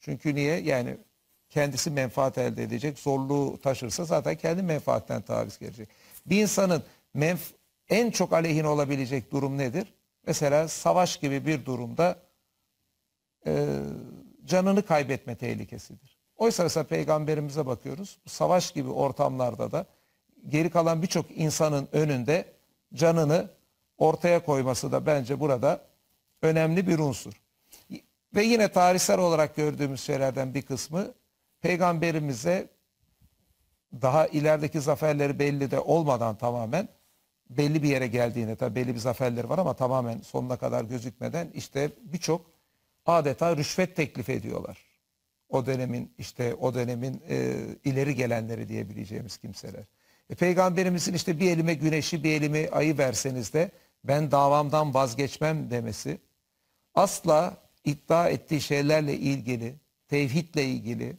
Çünkü niye? Yani kendisi menfaat elde edecek. Zorluğu taşırsa zaten kendi menfaatten taviz gelecek. Bir insanın menf en çok aleyhine olabilecek durum nedir? Mesela savaş gibi bir durumda e, canını kaybetme tehlikesidir. Oysa mesela peygamberimize bakıyoruz. Savaş gibi ortamlarda da geri kalan birçok insanın önünde canını ortaya koyması da bence burada önemli bir unsur. Ve yine tarihsel olarak gördüğümüz şeylerden bir kısmı peygamberimize daha ilerideki zaferleri belli de olmadan tamamen belli bir yere geldiğine tabi belli bir zaferleri var ama tamamen sonuna kadar gözükmeden işte birçok adeta rüşvet teklif ediyorlar. O dönemin işte o dönemin e, ileri gelenleri diyebileceğimiz kimseler. E, peygamberimizin işte bir elime güneşi bir elime ayı verseniz de ben davamdan vazgeçmem demesi asla iddia ettiği şeylerle ilgili, tevhidle ilgili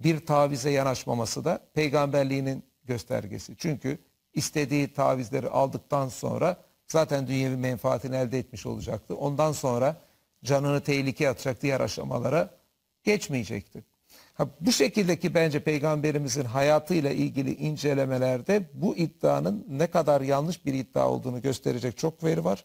bir tavize yanaşmaması da peygamberliğinin göstergesi. Çünkü istediği tavizleri aldıktan sonra zaten dünyevi menfaatini elde etmiş olacaktı. Ondan sonra canını tehlikeye atacak diğer aşamalara geçmeyecekti. Ha, bu şekildeki bence peygamberimizin hayatıyla ilgili incelemelerde bu iddianın ne kadar yanlış bir iddia olduğunu gösterecek çok veri var.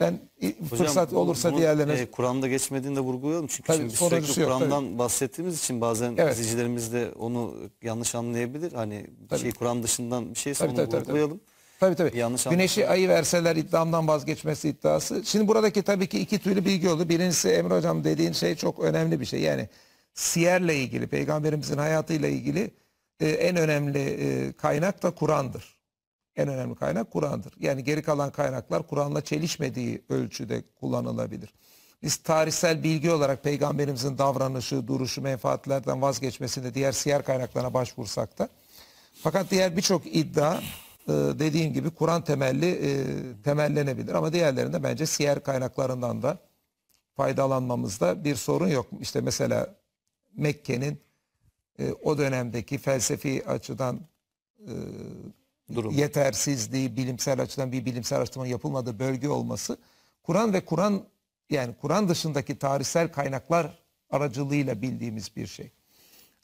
Ben Hocam, fırsat olursa bunu, diğerlerine... E, Kur'an'da geçmediğini de vurgulayalım. Çünkü tabii, şimdi sürekli Kur'an'dan bahsettiğimiz için bazen evet. izleyicilerimiz de onu yanlış anlayabilir. Hani şey tabii. şey Kur'an dışından bir şeyse tabii, onu tabii, vurgulayalım. Tabii. Tabii tabii. Yanlış Güneşi ayı verseler iddiamdan vazgeçmesi iddiası. Şimdi buradaki tabii ki iki türlü bilgi oldu. Birincisi Emre Hocam dediğin şey çok önemli bir şey. Yani siyerle ilgili, peygamberimizin hayatıyla ilgili e, en önemli e, kaynak da Kur'an'dır. En önemli kaynak Kur'an'dır. Yani geri kalan kaynaklar Kur'an'la çelişmediği ölçüde kullanılabilir. Biz tarihsel bilgi olarak peygamberimizin davranışı, duruşu, menfaatlerden vazgeçmesinde diğer siyer kaynaklarına başvursak da. Fakat diğer birçok iddia e, dediğim gibi Kur'an temelli e, temellenebilir. Ama diğerlerinde bence siyer kaynaklarından da faydalanmamızda bir sorun yok. İşte mesela Mekke'nin e, o dönemdeki felsefi açıdan e, Durum. yetersizliği, bilimsel açıdan bir bilimsel araştırma yapılmadığı bölge olması Kur'an ve Kur'an yani Kur'an dışındaki tarihsel kaynaklar aracılığıyla bildiğimiz bir şey.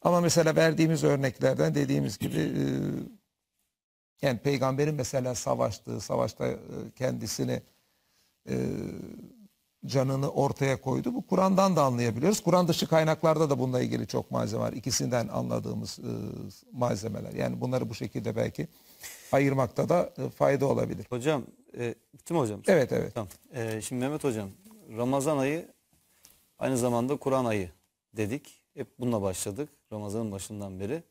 Ama mesela verdiğimiz örneklerden dediğimiz gibi e, yani peygamberin mesela savaştığı, savaşta e, kendisini e, canını ortaya koydu. Bu Kur'an'dan da anlayabiliyoruz. Kur'an dışı kaynaklarda da bununla ilgili çok malzeme var. İkisinden anladığımız e, malzemeler. Yani bunları bu şekilde belki ayırmakta da e, fayda olabilir. Hocam, e, bitti mi hocam? Evet, evet. Tamam. E, şimdi Mehmet hocam, Ramazan ayı aynı zamanda Kur'an ayı dedik. Hep bununla başladık Ramazan'ın başından beri.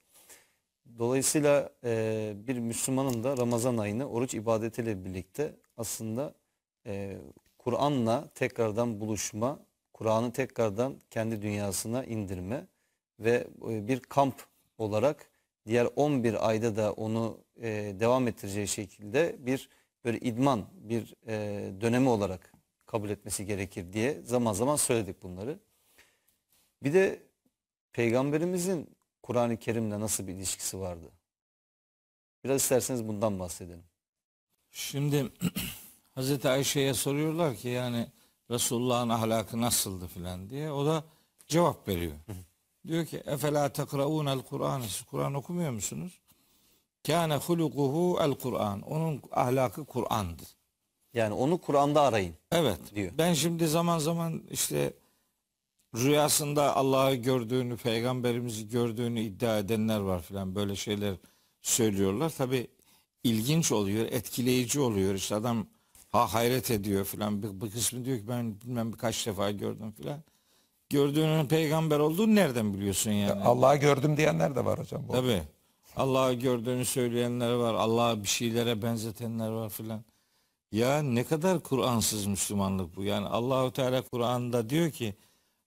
Dolayısıyla e, bir Müslümanın da Ramazan ayını oruç ibadetiyle birlikte aslında e, Kur'an'la tekrardan buluşma, Kur'an'ı tekrardan kendi dünyasına indirme ve e, bir kamp olarak diğer 11 ayda da onu e, devam ettireceği şekilde bir böyle idman, bir e, dönemi olarak kabul etmesi gerekir diye zaman zaman söyledik bunları. Bir de peygamberimizin Kur'an-ı Kerim'le nasıl bir ilişkisi vardı? Biraz isterseniz bundan bahsedelim. Şimdi Hazreti Ayşe'ye soruyorlar ki yani Resulullah'ın ahlakı nasıldı filan diye. O da cevap veriyor. Diyor ki efela takraun el Kur'an. Siz Kur'an okumuyor musunuz? Kâne hulukuhu el Kur'an. Onun ahlakı Kur'an'dı. Yani onu Kur'an'da arayın. Evet. Diyor. Ben şimdi zaman zaman işte rüyasında Allah'ı gördüğünü, peygamberimizi gördüğünü iddia edenler var filan böyle şeyler söylüyorlar. Tabi ilginç oluyor, etkileyici oluyor. İşte adam ha hayret ediyor filan. Bir, bir kısmı diyor ki ben bilmem birkaç defa gördüm filan. Gördüğünün peygamber olduğunu nereden biliyorsun yani? Allah'ı gördüm diyenler de var hocam. tabi Tabii. Allah'ı gördüğünü söyleyenler var. Allah'a bir şeylere benzetenler var filan. Ya ne kadar Kur'ansız Müslümanlık bu. Yani Allahu Teala Kur'an'da diyor ki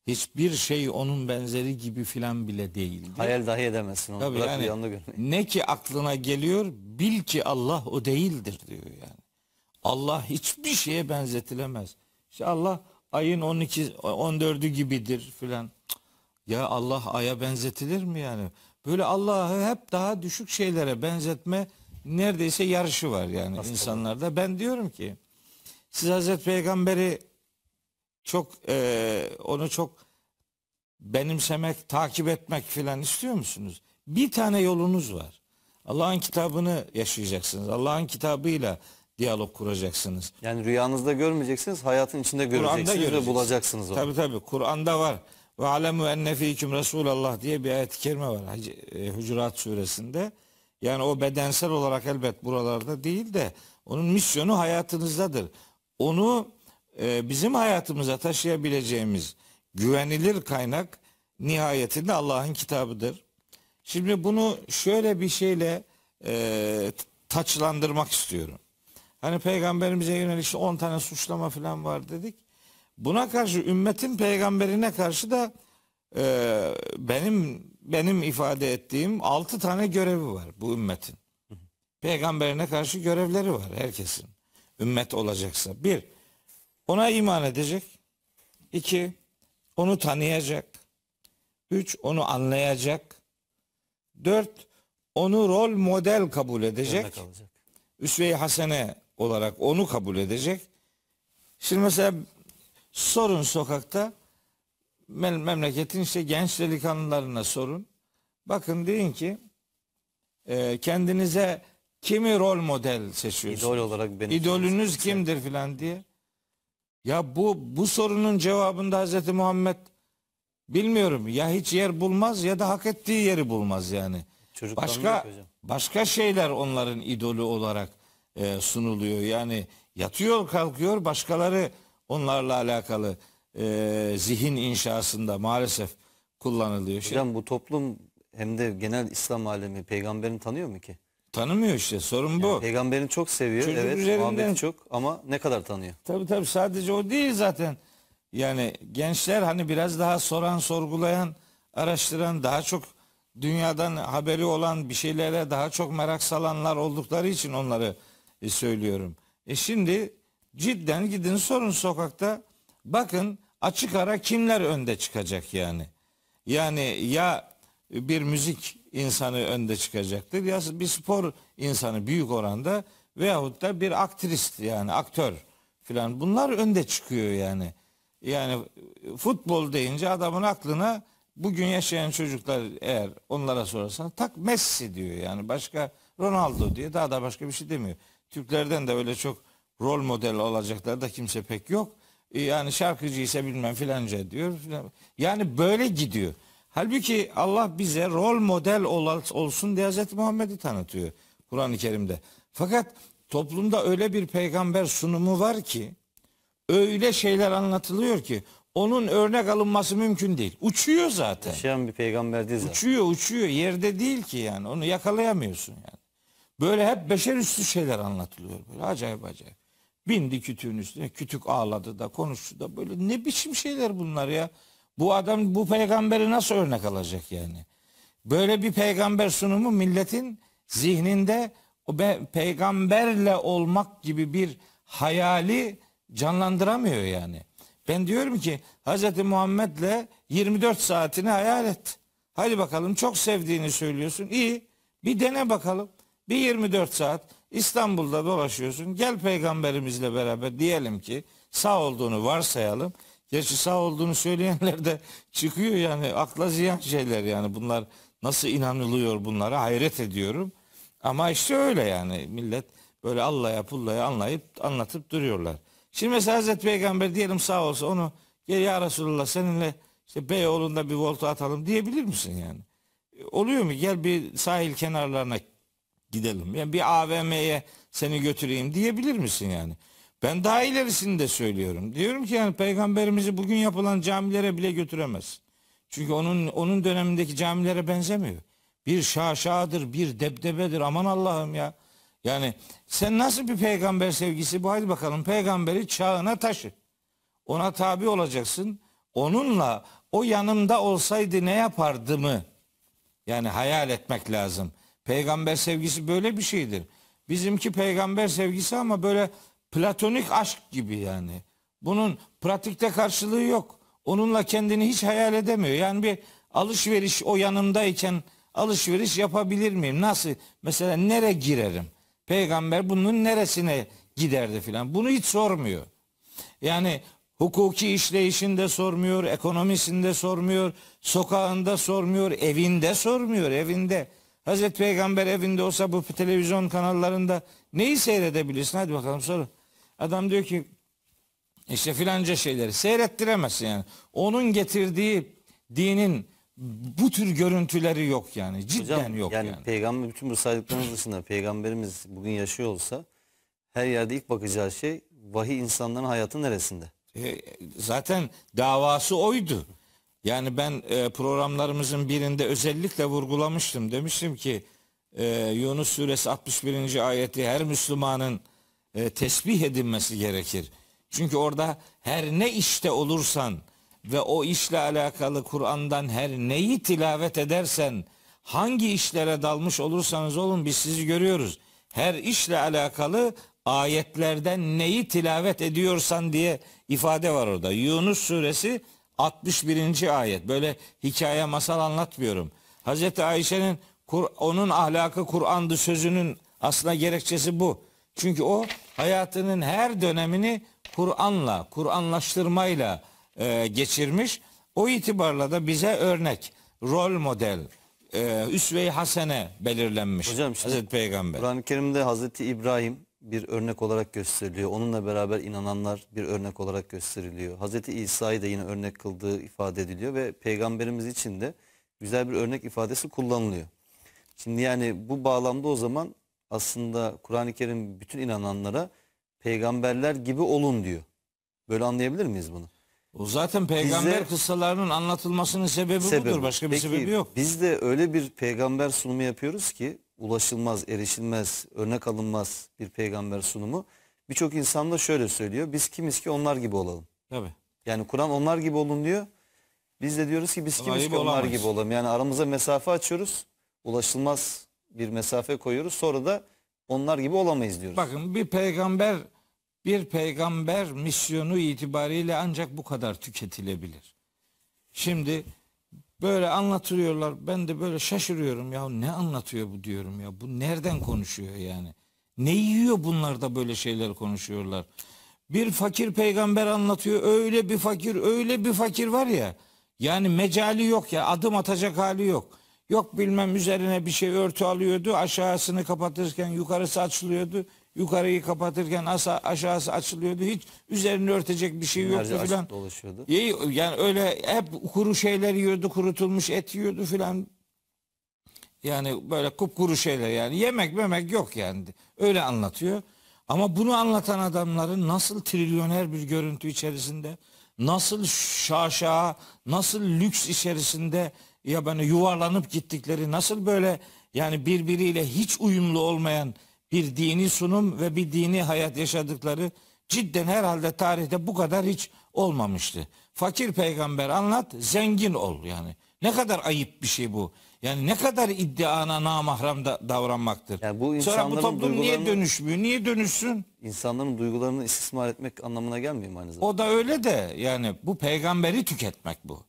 hiçbir şey onun benzeri gibi filan bile değil. Hayal dahi edemezsin onu. Tabii yani, ne ki aklına geliyor bil ki Allah o değildir diyor yani. Allah hiçbir şeye benzetilemez. İşte Allah ayın 12 14'ü gibidir filan. Ya Allah aya benzetilir mi yani? Böyle Allah'ı hep daha düşük şeylere benzetme neredeyse yarışı var yani Aslında. insanlarda. Ben diyorum ki siz Hazreti Peygamber'i çok e, onu çok benimsemek, takip etmek filan istiyor musunuz? Bir tane yolunuz var. Allah'ın kitabını yaşayacaksınız. Allah'ın kitabıyla diyalog kuracaksınız. Yani rüyanızda görmeyeceksiniz, hayatın içinde göreceksiniz ve bulacaksınız onu. Tabii tabii, Kur'an'da var. Ve alemu enne fiikum Resulallah diye bir ayet-i kerime var e, Hucurat suresinde. Yani o bedensel olarak elbet buralarda değil de onun misyonu hayatınızdadır. Onu e, bizim hayatımıza taşıyabileceğimiz güvenilir kaynak nihayetinde Allah'ın kitabıdır. Şimdi bunu şöyle bir şeyle e, taçlandırmak istiyorum. Hani peygamberimize yönelik işte 10 tane suçlama falan var dedik. Buna karşı ümmetin peygamberine karşı da e, benim benim ifade ettiğim 6 tane görevi var bu ümmetin. Peygamberine karşı görevleri var herkesin. Ümmet olacaksa. Bir, ona iman edecek. İki, onu tanıyacak. Üç, onu anlayacak. Dört, onu rol model kabul edecek. Üsve-i Hasene olarak onu kabul edecek. Şimdi mesela sorun sokakta memleketin işte genç delikanlılarına sorun. Bakın deyin ki e, kendinize kimi rol model seçiyorsunuz? İdol olarak benim. İdolünüz sorumlu. kimdir filan diye. Ya bu bu sorunun cevabında Hazreti Muhammed bilmiyorum ya hiç yer bulmaz ya da hak ettiği yeri bulmaz yani. Çocuktan başka başka şeyler onların idolü olarak e, sunuluyor. Yani yatıyor kalkıyor başkaları onlarla alakalı e, zihin inşasında maalesef kullanılıyor. Hocam şey, bu toplum hem de genel İslam alemi peygamberini tanıyor mu ki? Tanımıyor işte sorun yani bu. Peygamberini çok seviyor Çocuk evet muhabbeti çok ama ne kadar tanıyor? Tabii tabii sadece o değil zaten. Yani gençler hani biraz daha soran, sorgulayan, araştıran, daha çok dünyadan haberi olan bir şeylere daha çok merak salanlar oldukları için onları e, söylüyorum. E şimdi cidden gidin sorun sokakta bakın açık ara kimler önde çıkacak yani. Yani ya bir müzik insanı önde çıkacaktır ya bir spor insanı büyük oranda veyahut da bir aktrist yani aktör filan bunlar önde çıkıyor yani. Yani futbol deyince adamın aklına bugün yaşayan çocuklar eğer onlara sorarsan tak Messi diyor yani başka Ronaldo diye daha da başka bir şey demiyor. Türklerden de öyle çok rol model olacaklar da kimse pek yok. E, yani şarkıcı ise bilmem filanca diyor. Yani böyle gidiyor. Halbuki Allah bize rol model olsun diye Hazreti Muhammed'i tanıtıyor Kur'an-ı Kerim'de. Fakat toplumda öyle bir peygamber sunumu var ki öyle şeyler anlatılıyor ki onun örnek alınması mümkün değil. Uçuyor zaten. Yaşayan bir peygamber değil zaten. Uçuyor uçuyor yerde değil ki yani onu yakalayamıyorsun yani. Böyle hep beşer üstü şeyler anlatılıyor. Böyle acayip acayip. Bindi kütüğün üstüne. Kütük ağladı da konuştu da böyle ne biçim şeyler bunlar ya. Bu adam bu peygamberi nasıl örnek alacak yani? Böyle bir peygamber sunumu milletin zihninde o peygamberle olmak gibi bir hayali canlandıramıyor yani. Ben diyorum ki Hz. Muhammed'le 24 saatini hayal et. Hadi bakalım çok sevdiğini söylüyorsun. İyi bir dene bakalım. Bir 24 saat İstanbul'da dolaşıyorsun. Gel peygamberimizle beraber diyelim ki sağ olduğunu varsayalım. Gerçi sağ olduğunu söyleyenler de çıkıyor yani akla ziyan şeyler yani bunlar nasıl inanılıyor bunlara hayret ediyorum. Ama işte öyle yani millet böyle Allah'a pullaya anlayıp anlatıp duruyorlar. Şimdi mesela Hazreti Peygamber diyelim sağ olsa onu gel ya Resulullah seninle işte Beyoğlu'nda bir volta atalım diyebilir misin yani? E, oluyor mu? Gel bir sahil kenarlarına gidelim. Yani bir AVM'ye seni götüreyim diyebilir misin yani? Ben daha ilerisini de söylüyorum. Diyorum ki yani peygamberimizi bugün yapılan camilere bile götüremez. Çünkü onun onun dönemindeki camilere benzemiyor. Bir şaşadır, bir debdebedir. Aman Allah'ım ya. Yani sen nasıl bir peygamber sevgisi bu? Hadi bakalım peygamberi çağına taşı. Ona tabi olacaksın. Onunla o yanımda olsaydı ne yapardı mı? Yani hayal etmek lazım. Peygamber sevgisi böyle bir şeydir. Bizimki peygamber sevgisi ama böyle platonik aşk gibi yani. Bunun pratikte karşılığı yok. Onunla kendini hiç hayal edemiyor. Yani bir alışveriş o yanımdayken alışveriş yapabilir miyim? Nasıl? Mesela nere girerim? Peygamber bunun neresine giderdi filan. Bunu hiç sormuyor. Yani hukuki işleyişinde sormuyor, ekonomisinde sormuyor, sokağında sormuyor, evinde sormuyor, evinde. Hazreti Peygamber evinde olsa bu televizyon kanallarında neyi seyredebilirsin? Hadi bakalım soru. Adam diyor ki işte filanca şeyleri seyrettiremezsin yani. Onun getirdiği dinin bu tür görüntüleri yok yani. Cidden Hocam, yok yani. Yani peygamber bütün bu saydıklarımız dışında peygamberimiz bugün yaşıyor olsa her yerde ilk bakacağı şey vahiy insanların hayatın neresinde? E, zaten davası oydu. Yani ben e, programlarımızın birinde özellikle vurgulamıştım. Demiştim ki e, Yunus suresi 61. ayeti her Müslümanın e, tesbih edilmesi gerekir. Çünkü orada her ne işte olursan ve o işle alakalı Kur'an'dan her neyi tilavet edersen hangi işlere dalmış olursanız olun biz sizi görüyoruz. Her işle alakalı ayetlerden neyi tilavet ediyorsan diye ifade var orada. Yunus suresi 61. ayet. Böyle hikaye masal anlatmıyorum. Hazreti Ayşe'nin onun ahlakı Kur'an'dı sözünün aslında gerekçesi bu. Çünkü o hayatının her dönemini Kur'an'la, Kur'anlaştırmayla e, geçirmiş. O itibarla da bize örnek, rol model, e, üsve-i hasene belirlenmiş Hocam, Hazreti Peygamber. Kur'an-ı Kerim'de Hazreti İbrahim bir örnek olarak gösteriliyor. Onunla beraber inananlar bir örnek olarak gösteriliyor. Hazreti İsa'yı da yine örnek kıldığı ifade ediliyor ve peygamberimiz için de güzel bir örnek ifadesi kullanılıyor. Şimdi yani bu bağlamda o zaman aslında Kur'an-ı Kerim bütün inananlara peygamberler gibi olun diyor. Böyle anlayabilir miyiz bunu? O zaten peygamber Bize, kıssalarının anlatılmasının sebebi, sebebi budur. Başka bir Peki, sebebi yok. Biz de öyle bir peygamber sunumu yapıyoruz ki ulaşılmaz, erişilmez, örnek alınmaz bir peygamber sunumu. Birçok insan da şöyle söylüyor. Biz kimiz ki onlar gibi olalım. Tabii. Yani Kur'an onlar gibi olun diyor. Biz de diyoruz ki biz kimiz Ayıp ki onlar gibi olalım. Yani aramıza mesafe açıyoruz. Ulaşılmaz bir mesafe koyuyoruz. Sonra da onlar gibi olamayız diyoruz. Bakın bir peygamber bir peygamber misyonu itibariyle ancak bu kadar tüketilebilir. Şimdi Böyle anlatıyorlar, Ben de böyle şaşırıyorum. Ya ne anlatıyor bu diyorum ya. Bu nereden konuşuyor yani? Ne yiyor bunlar da böyle şeyler konuşuyorlar. Bir fakir peygamber anlatıyor. Öyle bir fakir, öyle bir fakir var ya. Yani mecali yok ya. Adım atacak hali yok. Yok bilmem üzerine bir şey örtü alıyordu. Aşağısını kapatırken yukarısı açılıyordu yukarıyı kapatırken asa, aşağısı açılıyordu. Hiç üzerini örtecek bir şey yoktu filan. Yani öyle hep kuru şeyler yiyordu, kurutulmuş et yiyordu filan. Yani böyle kupkuru şeyler yani. Yemek memek yok yani. Öyle anlatıyor. Ama bunu anlatan adamların nasıl trilyoner bir görüntü içerisinde, nasıl şaşa, nasıl lüks içerisinde ya bana yuvarlanıp gittikleri, nasıl böyle yani birbiriyle hiç uyumlu olmayan bir dini sunum ve bir dini hayat yaşadıkları cidden herhalde tarihte bu kadar hiç olmamıştı. Fakir peygamber anlat, zengin ol yani. Ne kadar ayıp bir şey bu. Yani ne kadar iddiana namahram da davranmaktır. Yani bu Sonra bu toplum niye dönüşmüyor? Niye dönüşsün? İnsanların duygularını istismar etmek anlamına gelmiyor mu aynı zamanda? O da öyle de yani bu peygamberi tüketmek bu.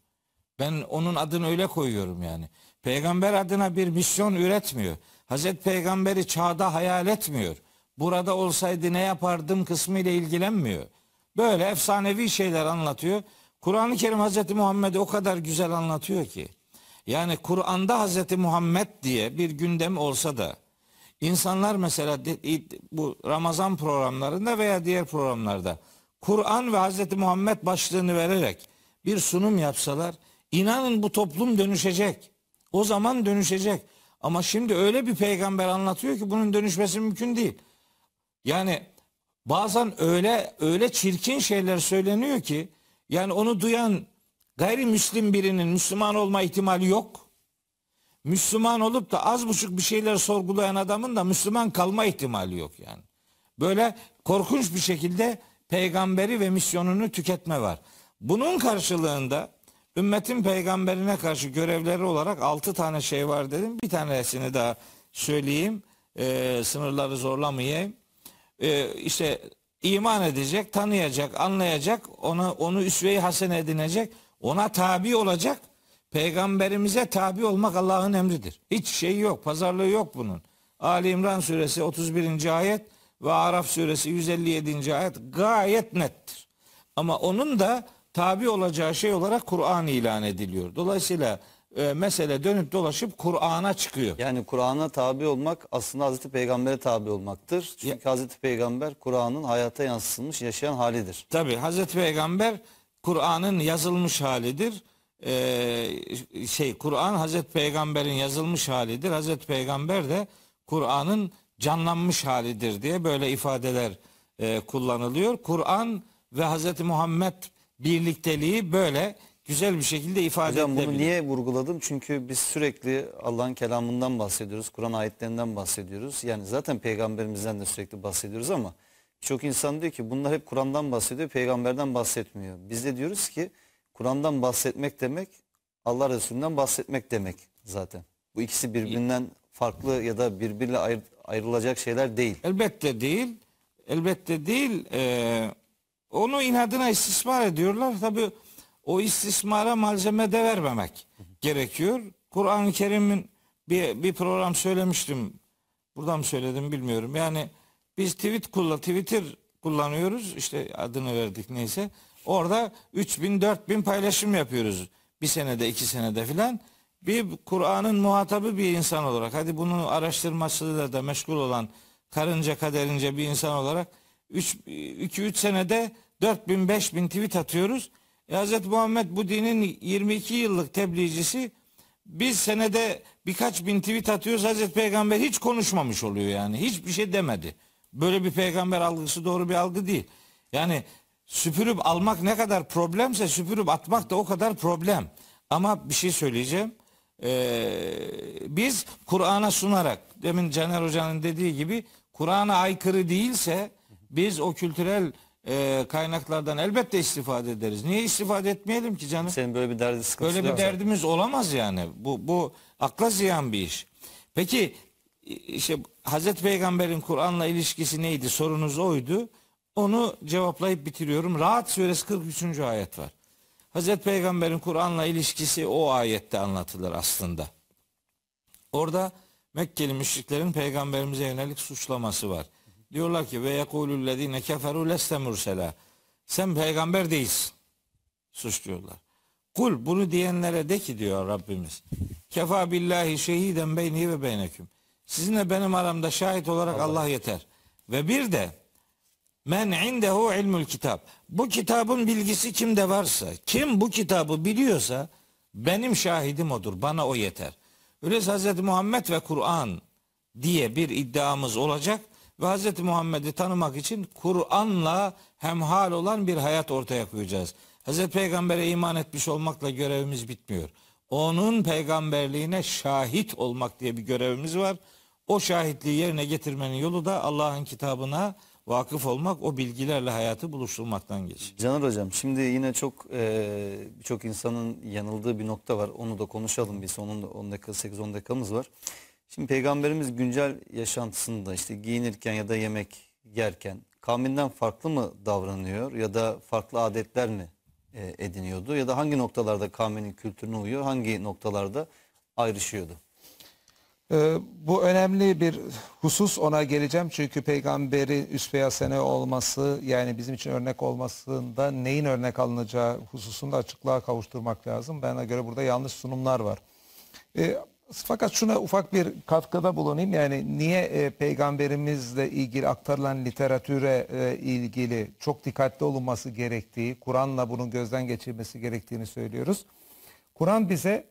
Ben onun adını öyle koyuyorum yani. Peygamber adına bir misyon üretmiyor. Hazreti Peygamber'i çağda hayal etmiyor. Burada olsaydı ne yapardım kısmı ile ilgilenmiyor. Böyle efsanevi şeyler anlatıyor. Kur'an-ı Kerim Hazreti Muhammed'i o kadar güzel anlatıyor ki. Yani Kur'an'da Hazreti Muhammed diye bir gündem olsa da insanlar mesela bu Ramazan programlarında veya diğer programlarda Kur'an ve Hazreti Muhammed başlığını vererek bir sunum yapsalar inanın bu toplum dönüşecek. O zaman dönüşecek. Ama şimdi öyle bir peygamber anlatıyor ki bunun dönüşmesi mümkün değil. Yani bazen öyle öyle çirkin şeyler söyleniyor ki yani onu duyan gayrimüslim birinin Müslüman olma ihtimali yok. Müslüman olup da az buçuk bir şeyler sorgulayan adamın da Müslüman kalma ihtimali yok yani. Böyle korkunç bir şekilde peygamberi ve misyonunu tüketme var. Bunun karşılığında Ümmetin peygamberine karşı görevleri olarak altı tane şey var dedim. Bir tanesini daha söyleyeyim. E, sınırları zorlamayayım. E, işte iman edecek, tanıyacak, anlayacak, onu onu üsve-i hasen edinecek, ona tabi olacak. Peygamberimize tabi olmak Allah'ın emridir. Hiç şey yok, pazarlığı yok bunun. Ali İmran suresi 31. ayet ve Araf suresi 157. ayet gayet nettir. Ama onun da tabi olacağı şey olarak Kur'an ilan ediliyor. Dolayısıyla e, mesele dönüp dolaşıp Kur'an'a çıkıyor. Yani Kur'an'a tabi olmak aslında Hazreti Peygamber'e tabi olmaktır. Çünkü ya, Hazreti Peygamber Kur'an'ın hayata yansıtılmış yaşayan halidir. Tabi Hazreti Peygamber Kur'an'ın yazılmış halidir. Ee, şey Kur'an Hazreti Peygamber'in yazılmış halidir. Hazreti Peygamber de Kur'an'ın canlanmış halidir diye böyle ifadeler e, kullanılıyor. Kur'an ve Hazreti Muhammed birlikteliği böyle güzel bir şekilde ifade Hocam bunu niye vurguladım? Çünkü biz sürekli Allah'ın kelamından bahsediyoruz, Kur'an ayetlerinden bahsediyoruz. Yani zaten peygamberimizden de sürekli bahsediyoruz ama çok insan diyor ki bunlar hep Kur'an'dan bahsediyor, peygamberden bahsetmiyor. Biz de diyoruz ki Kur'an'dan bahsetmek demek Allah Resulü'nden bahsetmek demek zaten. Bu ikisi birbirinden farklı ya da birbiriyle ayrı, ayrılacak şeyler değil. Elbette değil. Elbette değil. Ee, onu inadına istismar ediyorlar. Tabi o istismara malzeme de vermemek gerekiyor. Kur'an-ı Kerim'in bir, bir program söylemiştim. Burada mı söyledim bilmiyorum. Yani biz tweet kullan, Twitter kullanıyoruz. İşte adını verdik neyse. Orada 3000 4000 paylaşım yapıyoruz. Bir senede, iki senede filan. Bir Kur'an'ın muhatabı bir insan olarak hadi bunu araştırmasıyla da meşgul olan karınca kaderince bir insan olarak 2-3 senede 4000-5000 tweet atıyoruz. E, Hz. Muhammed bu dinin 22 yıllık tebliğcisi biz senede birkaç bin tweet atıyoruz. Hz. Peygamber hiç konuşmamış oluyor yani. Hiçbir şey demedi. Böyle bir peygamber algısı doğru bir algı değil. Yani süpürüp almak ne kadar problemse süpürüp atmak da o kadar problem. Ama bir şey söyleyeceğim. Ee, biz Kur'an'a sunarak demin Caner Hoca'nın dediği gibi Kur'an'a aykırı değilse biz o kültürel e, kaynaklardan elbette istifade ederiz. Niye istifade etmeyelim ki canım? Senin böyle bir derdi sıkıntısı Böyle bir derdimiz var. olamaz yani. Bu, bu akla ziyan bir iş. Peki işte Hazreti Peygamber'in Kur'an'la ilişkisi neydi? Sorunuz oydu. Onu cevaplayıp bitiriyorum. Rahat suresi 43. ayet var. Hazreti Peygamber'in Kur'an'la ilişkisi o ayette anlatılır aslında. Orada Mekkeli müşriklerin peygamberimize yönelik suçlaması var. Diyorlar ki ve yekulüllezine keferu leste mursela. Sen peygamber değilsin. Suçluyorlar. Kul bunu diyenlere de ki diyor Rabbimiz. Kefa billahi şehiden beyni ve beyneküm. Sizinle benim aramda şahit olarak Allah, Allah yeter. Ve bir de men indehu ilmül kitap. Bu kitabın bilgisi kimde varsa, kim bu kitabı biliyorsa benim şahidim odur. Bana o yeter. Öyleyse Hazreti Muhammed ve Kur'an diye bir iddiamız olacak ve Hz. Muhammed'i tanımak için Kur'an'la hemhal olan bir hayat ortaya koyacağız. Hz. Peygamber'e iman etmiş olmakla görevimiz bitmiyor. Onun peygamberliğine şahit olmak diye bir görevimiz var. O şahitliği yerine getirmenin yolu da Allah'ın kitabına vakıf olmak, o bilgilerle hayatı buluşturmaktan geçir. Caner Hocam şimdi yine çok e, çok insanın yanıldığı bir nokta var. Onu da konuşalım biz. Onun 10 dakika 8-10 dakikamız var. Şimdi peygamberimiz güncel yaşantısında işte giyinirken ya da yemek yerken kavminden farklı mı davranıyor ya da farklı adetler mi e, ediniyordu ya da hangi noktalarda kavminin kültürüne uyuyor hangi noktalarda ayrışıyordu? Ee, bu önemli bir husus ona geleceğim çünkü peygamberi üsve sene olması yani bizim için örnek olmasında neyin örnek alınacağı hususunda açıklığa kavuşturmak lazım. Bana göre burada yanlış sunumlar var. Ee, fakat şuna ufak bir katkıda bulunayım. Yani niye e, peygamberimizle ilgili aktarılan literatüre e, ilgili çok dikkatli olunması gerektiği, Kur'an'la bunun gözden geçirmesi gerektiğini söylüyoruz. Kur'an bize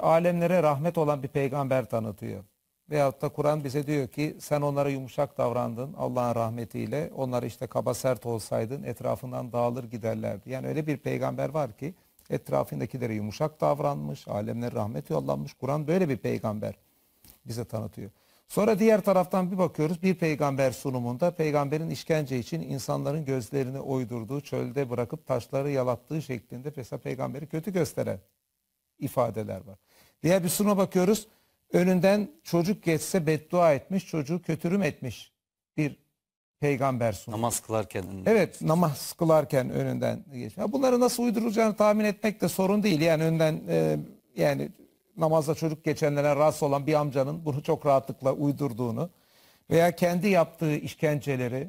alemlere rahmet olan bir peygamber tanıtıyor. Veyahut da Kur'an bize diyor ki sen onlara yumuşak davrandın Allah'ın rahmetiyle. onlar işte kaba sert olsaydın etrafından dağılır giderlerdi. Yani öyle bir peygamber var ki Etrafındakilere yumuşak davranmış, alemler rahmet yollanmış. Kur'an böyle bir peygamber bize tanıtıyor. Sonra diğer taraftan bir bakıyoruz bir peygamber sunumunda peygamberin işkence için insanların gözlerini oydurduğu, çölde bırakıp taşları yalattığı şeklinde mesela peygamberi kötü gösteren ifadeler var. Diğer bir sunuma bakıyoruz önünden çocuk geçse beddua etmiş, çocuğu kötürüm etmiş bir peygamber sunuyor. Namaz kılarken. Evet namaz kılarken önünden geçiyor. Bunları nasıl uyduracağını tahmin etmek de sorun değil. Yani önden e, yani namazda çocuk geçenlere rast olan bir amcanın bunu çok rahatlıkla uydurduğunu veya kendi yaptığı işkenceleri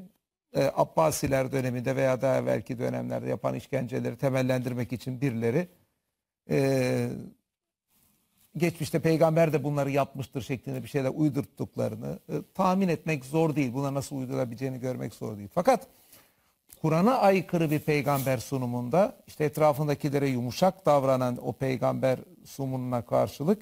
e, Abbasiler döneminde veya daha belki dönemlerde yapan işkenceleri temellendirmek için birileri e, geçmişte peygamber de bunları yapmıştır şeklinde bir şeyler uydurttuklarını e, tahmin etmek zor değil. Buna nasıl uydurabileceğini görmek zor değil. Fakat Kur'an'a aykırı bir peygamber sunumunda işte etrafındakilere yumuşak davranan o peygamber sunumuna karşılık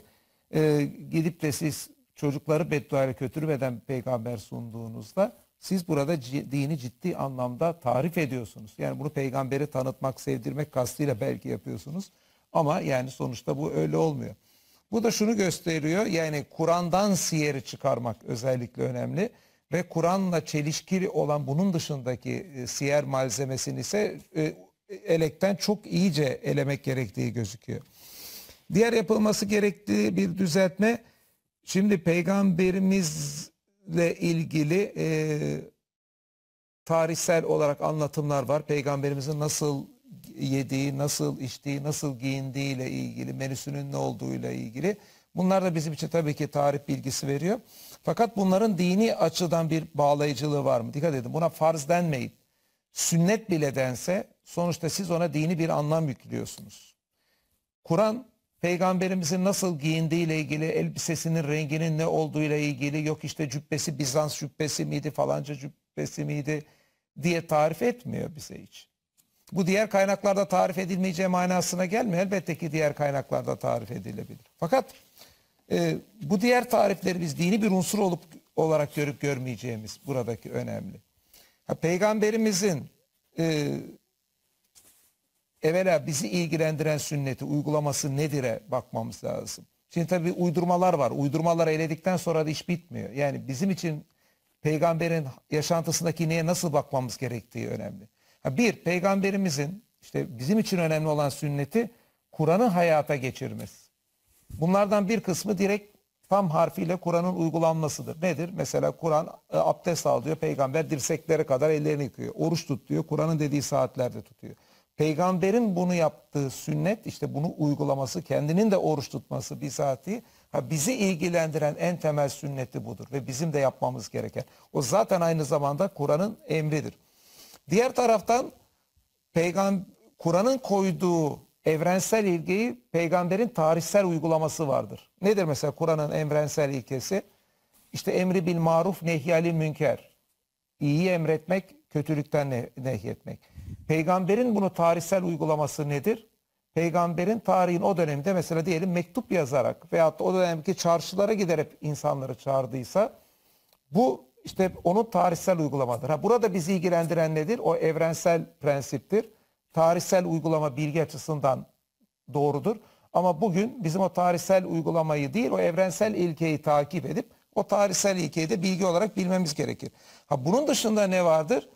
e, gidip de siz çocukları bedduaya kötürmeden peygamber sunduğunuzda siz burada dini ciddi anlamda tarif ediyorsunuz. Yani bunu peygamberi tanıtmak, sevdirmek kastıyla belki yapıyorsunuz. Ama yani sonuçta bu öyle olmuyor. Bu da şunu gösteriyor yani Kur'an'dan siyeri çıkarmak özellikle önemli ve Kur'an'la çelişkili olan bunun dışındaki e, siyer malzemesini ise e, elekten çok iyice elemek gerektiği gözüküyor. Diğer yapılması gerektiği bir düzeltme şimdi peygamberimizle ilgili e, tarihsel olarak anlatımlar var. Peygamberimizin nasıl yediği, nasıl içtiği, nasıl giyindiği ile ilgili, menüsünün ne olduğu ile ilgili. Bunlar da bizim için tabii ki tarih bilgisi veriyor. Fakat bunların dini açıdan bir bağlayıcılığı var mı? Dikkat edin buna farz denmeyin. sünnet bile dense sonuçta siz ona dini bir anlam yüklüyorsunuz. Kur'an peygamberimizin nasıl giyindiği ile ilgili, elbisesinin renginin ne olduğu ile ilgili, yok işte cübbesi Bizans cübbesi miydi, falanca cübbesi miydi diye tarif etmiyor bize hiç. Bu diğer kaynaklarda tarif edilmeyeceği manasına gelmiyor. Elbette ki diğer kaynaklarda tarif edilebilir. Fakat e, bu diğer tarifleri biz dini bir unsur olup olarak görüp görmeyeceğimiz buradaki önemli. Ha, peygamberimizin e, evvela bizi ilgilendiren sünneti, uygulaması nedir'e bakmamız lazım. Şimdi tabii uydurmalar var. Uydurmaları eledikten sonra da iş bitmiyor. Yani bizim için peygamberin yaşantısındaki neye nasıl bakmamız gerektiği önemli. Bir, peygamberimizin işte bizim için önemli olan sünneti Kur'an'ı hayata geçirmesi. Bunlardan bir kısmı direkt tam harfiyle Kur'an'ın uygulanmasıdır. Nedir? Mesela Kur'an e, abdest al diyor. Peygamber dirseklere kadar ellerini yıkıyor. Oruç tut diyor. Kur'an'ın dediği saatlerde tutuyor. Peygamberin bunu yaptığı sünnet işte bunu uygulaması, kendinin de oruç tutması bir saati. ha bizi ilgilendiren en temel sünneti budur ve bizim de yapmamız gereken. O zaten aynı zamanda Kur'an'ın emridir. Diğer taraftan Kur'an'ın koyduğu evrensel ilkeyi peygamberin tarihsel uygulaması vardır. Nedir mesela Kur'an'ın evrensel ilkesi? İşte emri bil maruf nehyali münker. İyi emretmek, kötülükten ne nehyetmek. Peygamberin bunu tarihsel uygulaması nedir? Peygamberin tarihin o dönemde mesela diyelim mektup yazarak veyahut da o dönemki çarşılara giderek insanları çağırdıysa bu işte onun tarihsel uygulamadır. Ha, burada bizi ilgilendiren nedir? O evrensel prensiptir. Tarihsel uygulama bilgi açısından doğrudur. Ama bugün bizim o tarihsel uygulamayı değil o evrensel ilkeyi takip edip o tarihsel ilkeyi de bilgi olarak bilmemiz gerekir. Ha, bunun dışında ne vardır?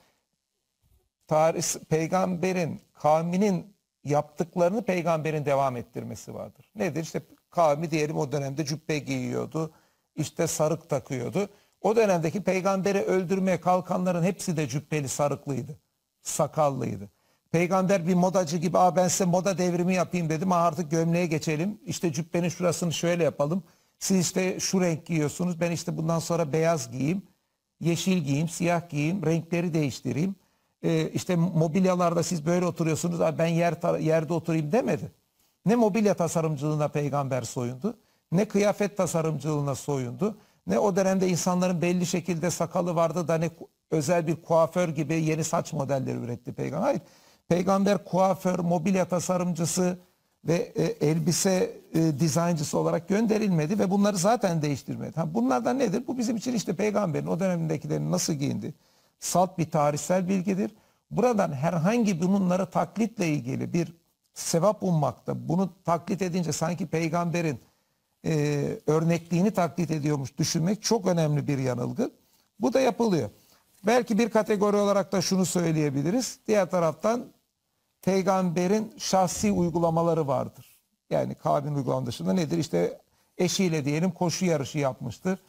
Tarih, peygamberin, kavminin yaptıklarını peygamberin devam ettirmesi vardır. Nedir? İşte kavmi diyelim o dönemde cübbe giyiyordu, işte sarık takıyordu. O dönemdeki peygamberi öldürmeye kalkanların hepsi de cübbeli sarıklıydı. Sakallıydı. Peygamber bir modacı gibi Aa ben size moda devrimi yapayım dedim. Aa artık gömleğe geçelim. İşte cübbenin şurasını şöyle yapalım. Siz işte şu renk giyiyorsunuz. Ben işte bundan sonra beyaz giyeyim. Yeşil giyeyim, siyah giyeyim, renkleri değiştireyim. Ee, işte mobilyalarda siz böyle oturuyorsunuz. Aa ben yer yerde oturayım demedi. Ne mobilya tasarımcılığına peygamber soyundu, ne kıyafet tasarımcılığına soyundu. Ne o dönemde insanların belli şekilde sakalı vardı da ne özel bir kuaför gibi yeni saç modelleri üretti peygamber. Hayır. Peygamber kuaför, mobilya tasarımcısı ve e, elbise e, dizayncısı olarak gönderilmedi ve bunları zaten değiştirmedi. Ha, bunlardan nedir? Bu bizim için işte peygamberin o dönemindekilerin nasıl giyindi? Salt bir tarihsel bilgidir. Buradan herhangi bunları taklitle ilgili bir sevap ummakta, bunu taklit edince sanki peygamberin e, örnekliğini taklit ediyormuş düşünmek çok önemli bir yanılgı. Bu da yapılıyor. Belki bir kategori olarak da şunu söyleyebiliriz. Diğer taraftan peygamberin şahsi uygulamaları vardır. Yani kavmin uygulama dışında nedir? İşte eşiyle diyelim koşu yarışı yapmıştır.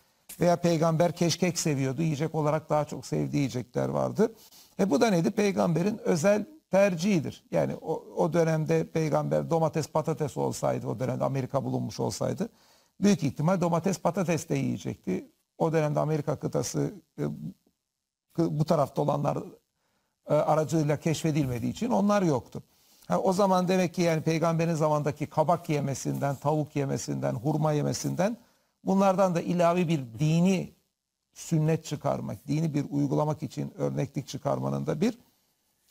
Veya peygamber keşkek seviyordu. Yiyecek olarak daha çok sevdiği yiyecekler vardı. E bu da nedir? Peygamberin özel tercihidir. Yani o, o dönemde peygamber domates patates olsaydı o dönemde Amerika bulunmuş olsaydı büyük ihtimal domates patates de yiyecekti. O dönemde Amerika kıtası e, bu tarafta olanlar e, aracılığıyla keşfedilmediği için onlar yoktu. Ha, o zaman demek ki yani peygamberin zamandaki kabak yemesinden, tavuk yemesinden, hurma yemesinden bunlardan da ilave bir dini sünnet çıkarmak, dini bir uygulamak için örneklik çıkarmanın da bir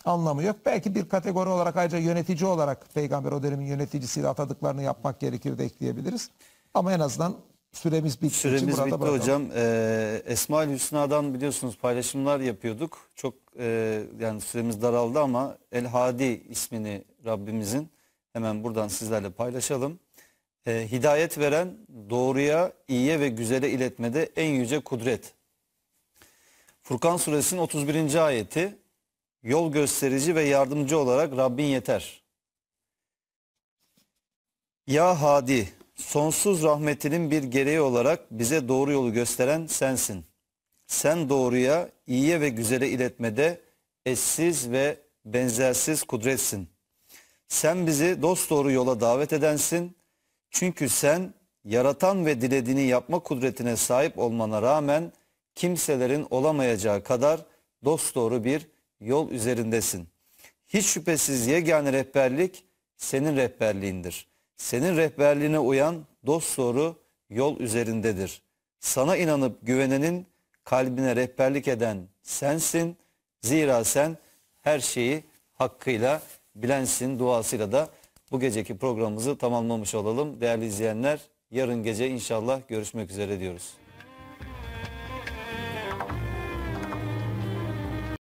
anlamı yok. Belki bir kategori olarak ayrıca yönetici olarak peygamber o dönemin yöneticisiyle atadıklarını yapmak gerekir de ekleyebiliriz. Ama en azından süremiz bitti. Süremiz bitti bırakalım. hocam. Ee, Esma Hüsna'dan biliyorsunuz paylaşımlar yapıyorduk. Çok e, yani süremiz daraldı ama El Hadi ismini Rabbimizin hemen buradan sizlerle paylaşalım. Ee, hidayet veren doğruya, iyiye ve güzele iletmede en yüce kudret. Furkan suresinin 31. ayeti yol gösterici ve yardımcı olarak Rabbin yeter. Ya Hadi, sonsuz rahmetinin bir gereği olarak bize doğru yolu gösteren sensin. Sen doğruya, iyiye ve güzele iletmede eşsiz ve benzersiz kudretsin. Sen bizi dost doğru yola davet edensin. Çünkü sen yaratan ve dilediğini yapma kudretine sahip olmana rağmen kimselerin olamayacağı kadar dost doğru bir yol üzerindesin. Hiç şüphesiz yegane rehberlik senin rehberliğindir. Senin rehberliğine uyan dost doğru yol üzerindedir. Sana inanıp güvenenin kalbine rehberlik eden sensin. Zira sen her şeyi hakkıyla bilensin duasıyla da bu geceki programımızı tamamlamış olalım. Değerli izleyenler yarın gece inşallah görüşmek üzere diyoruz.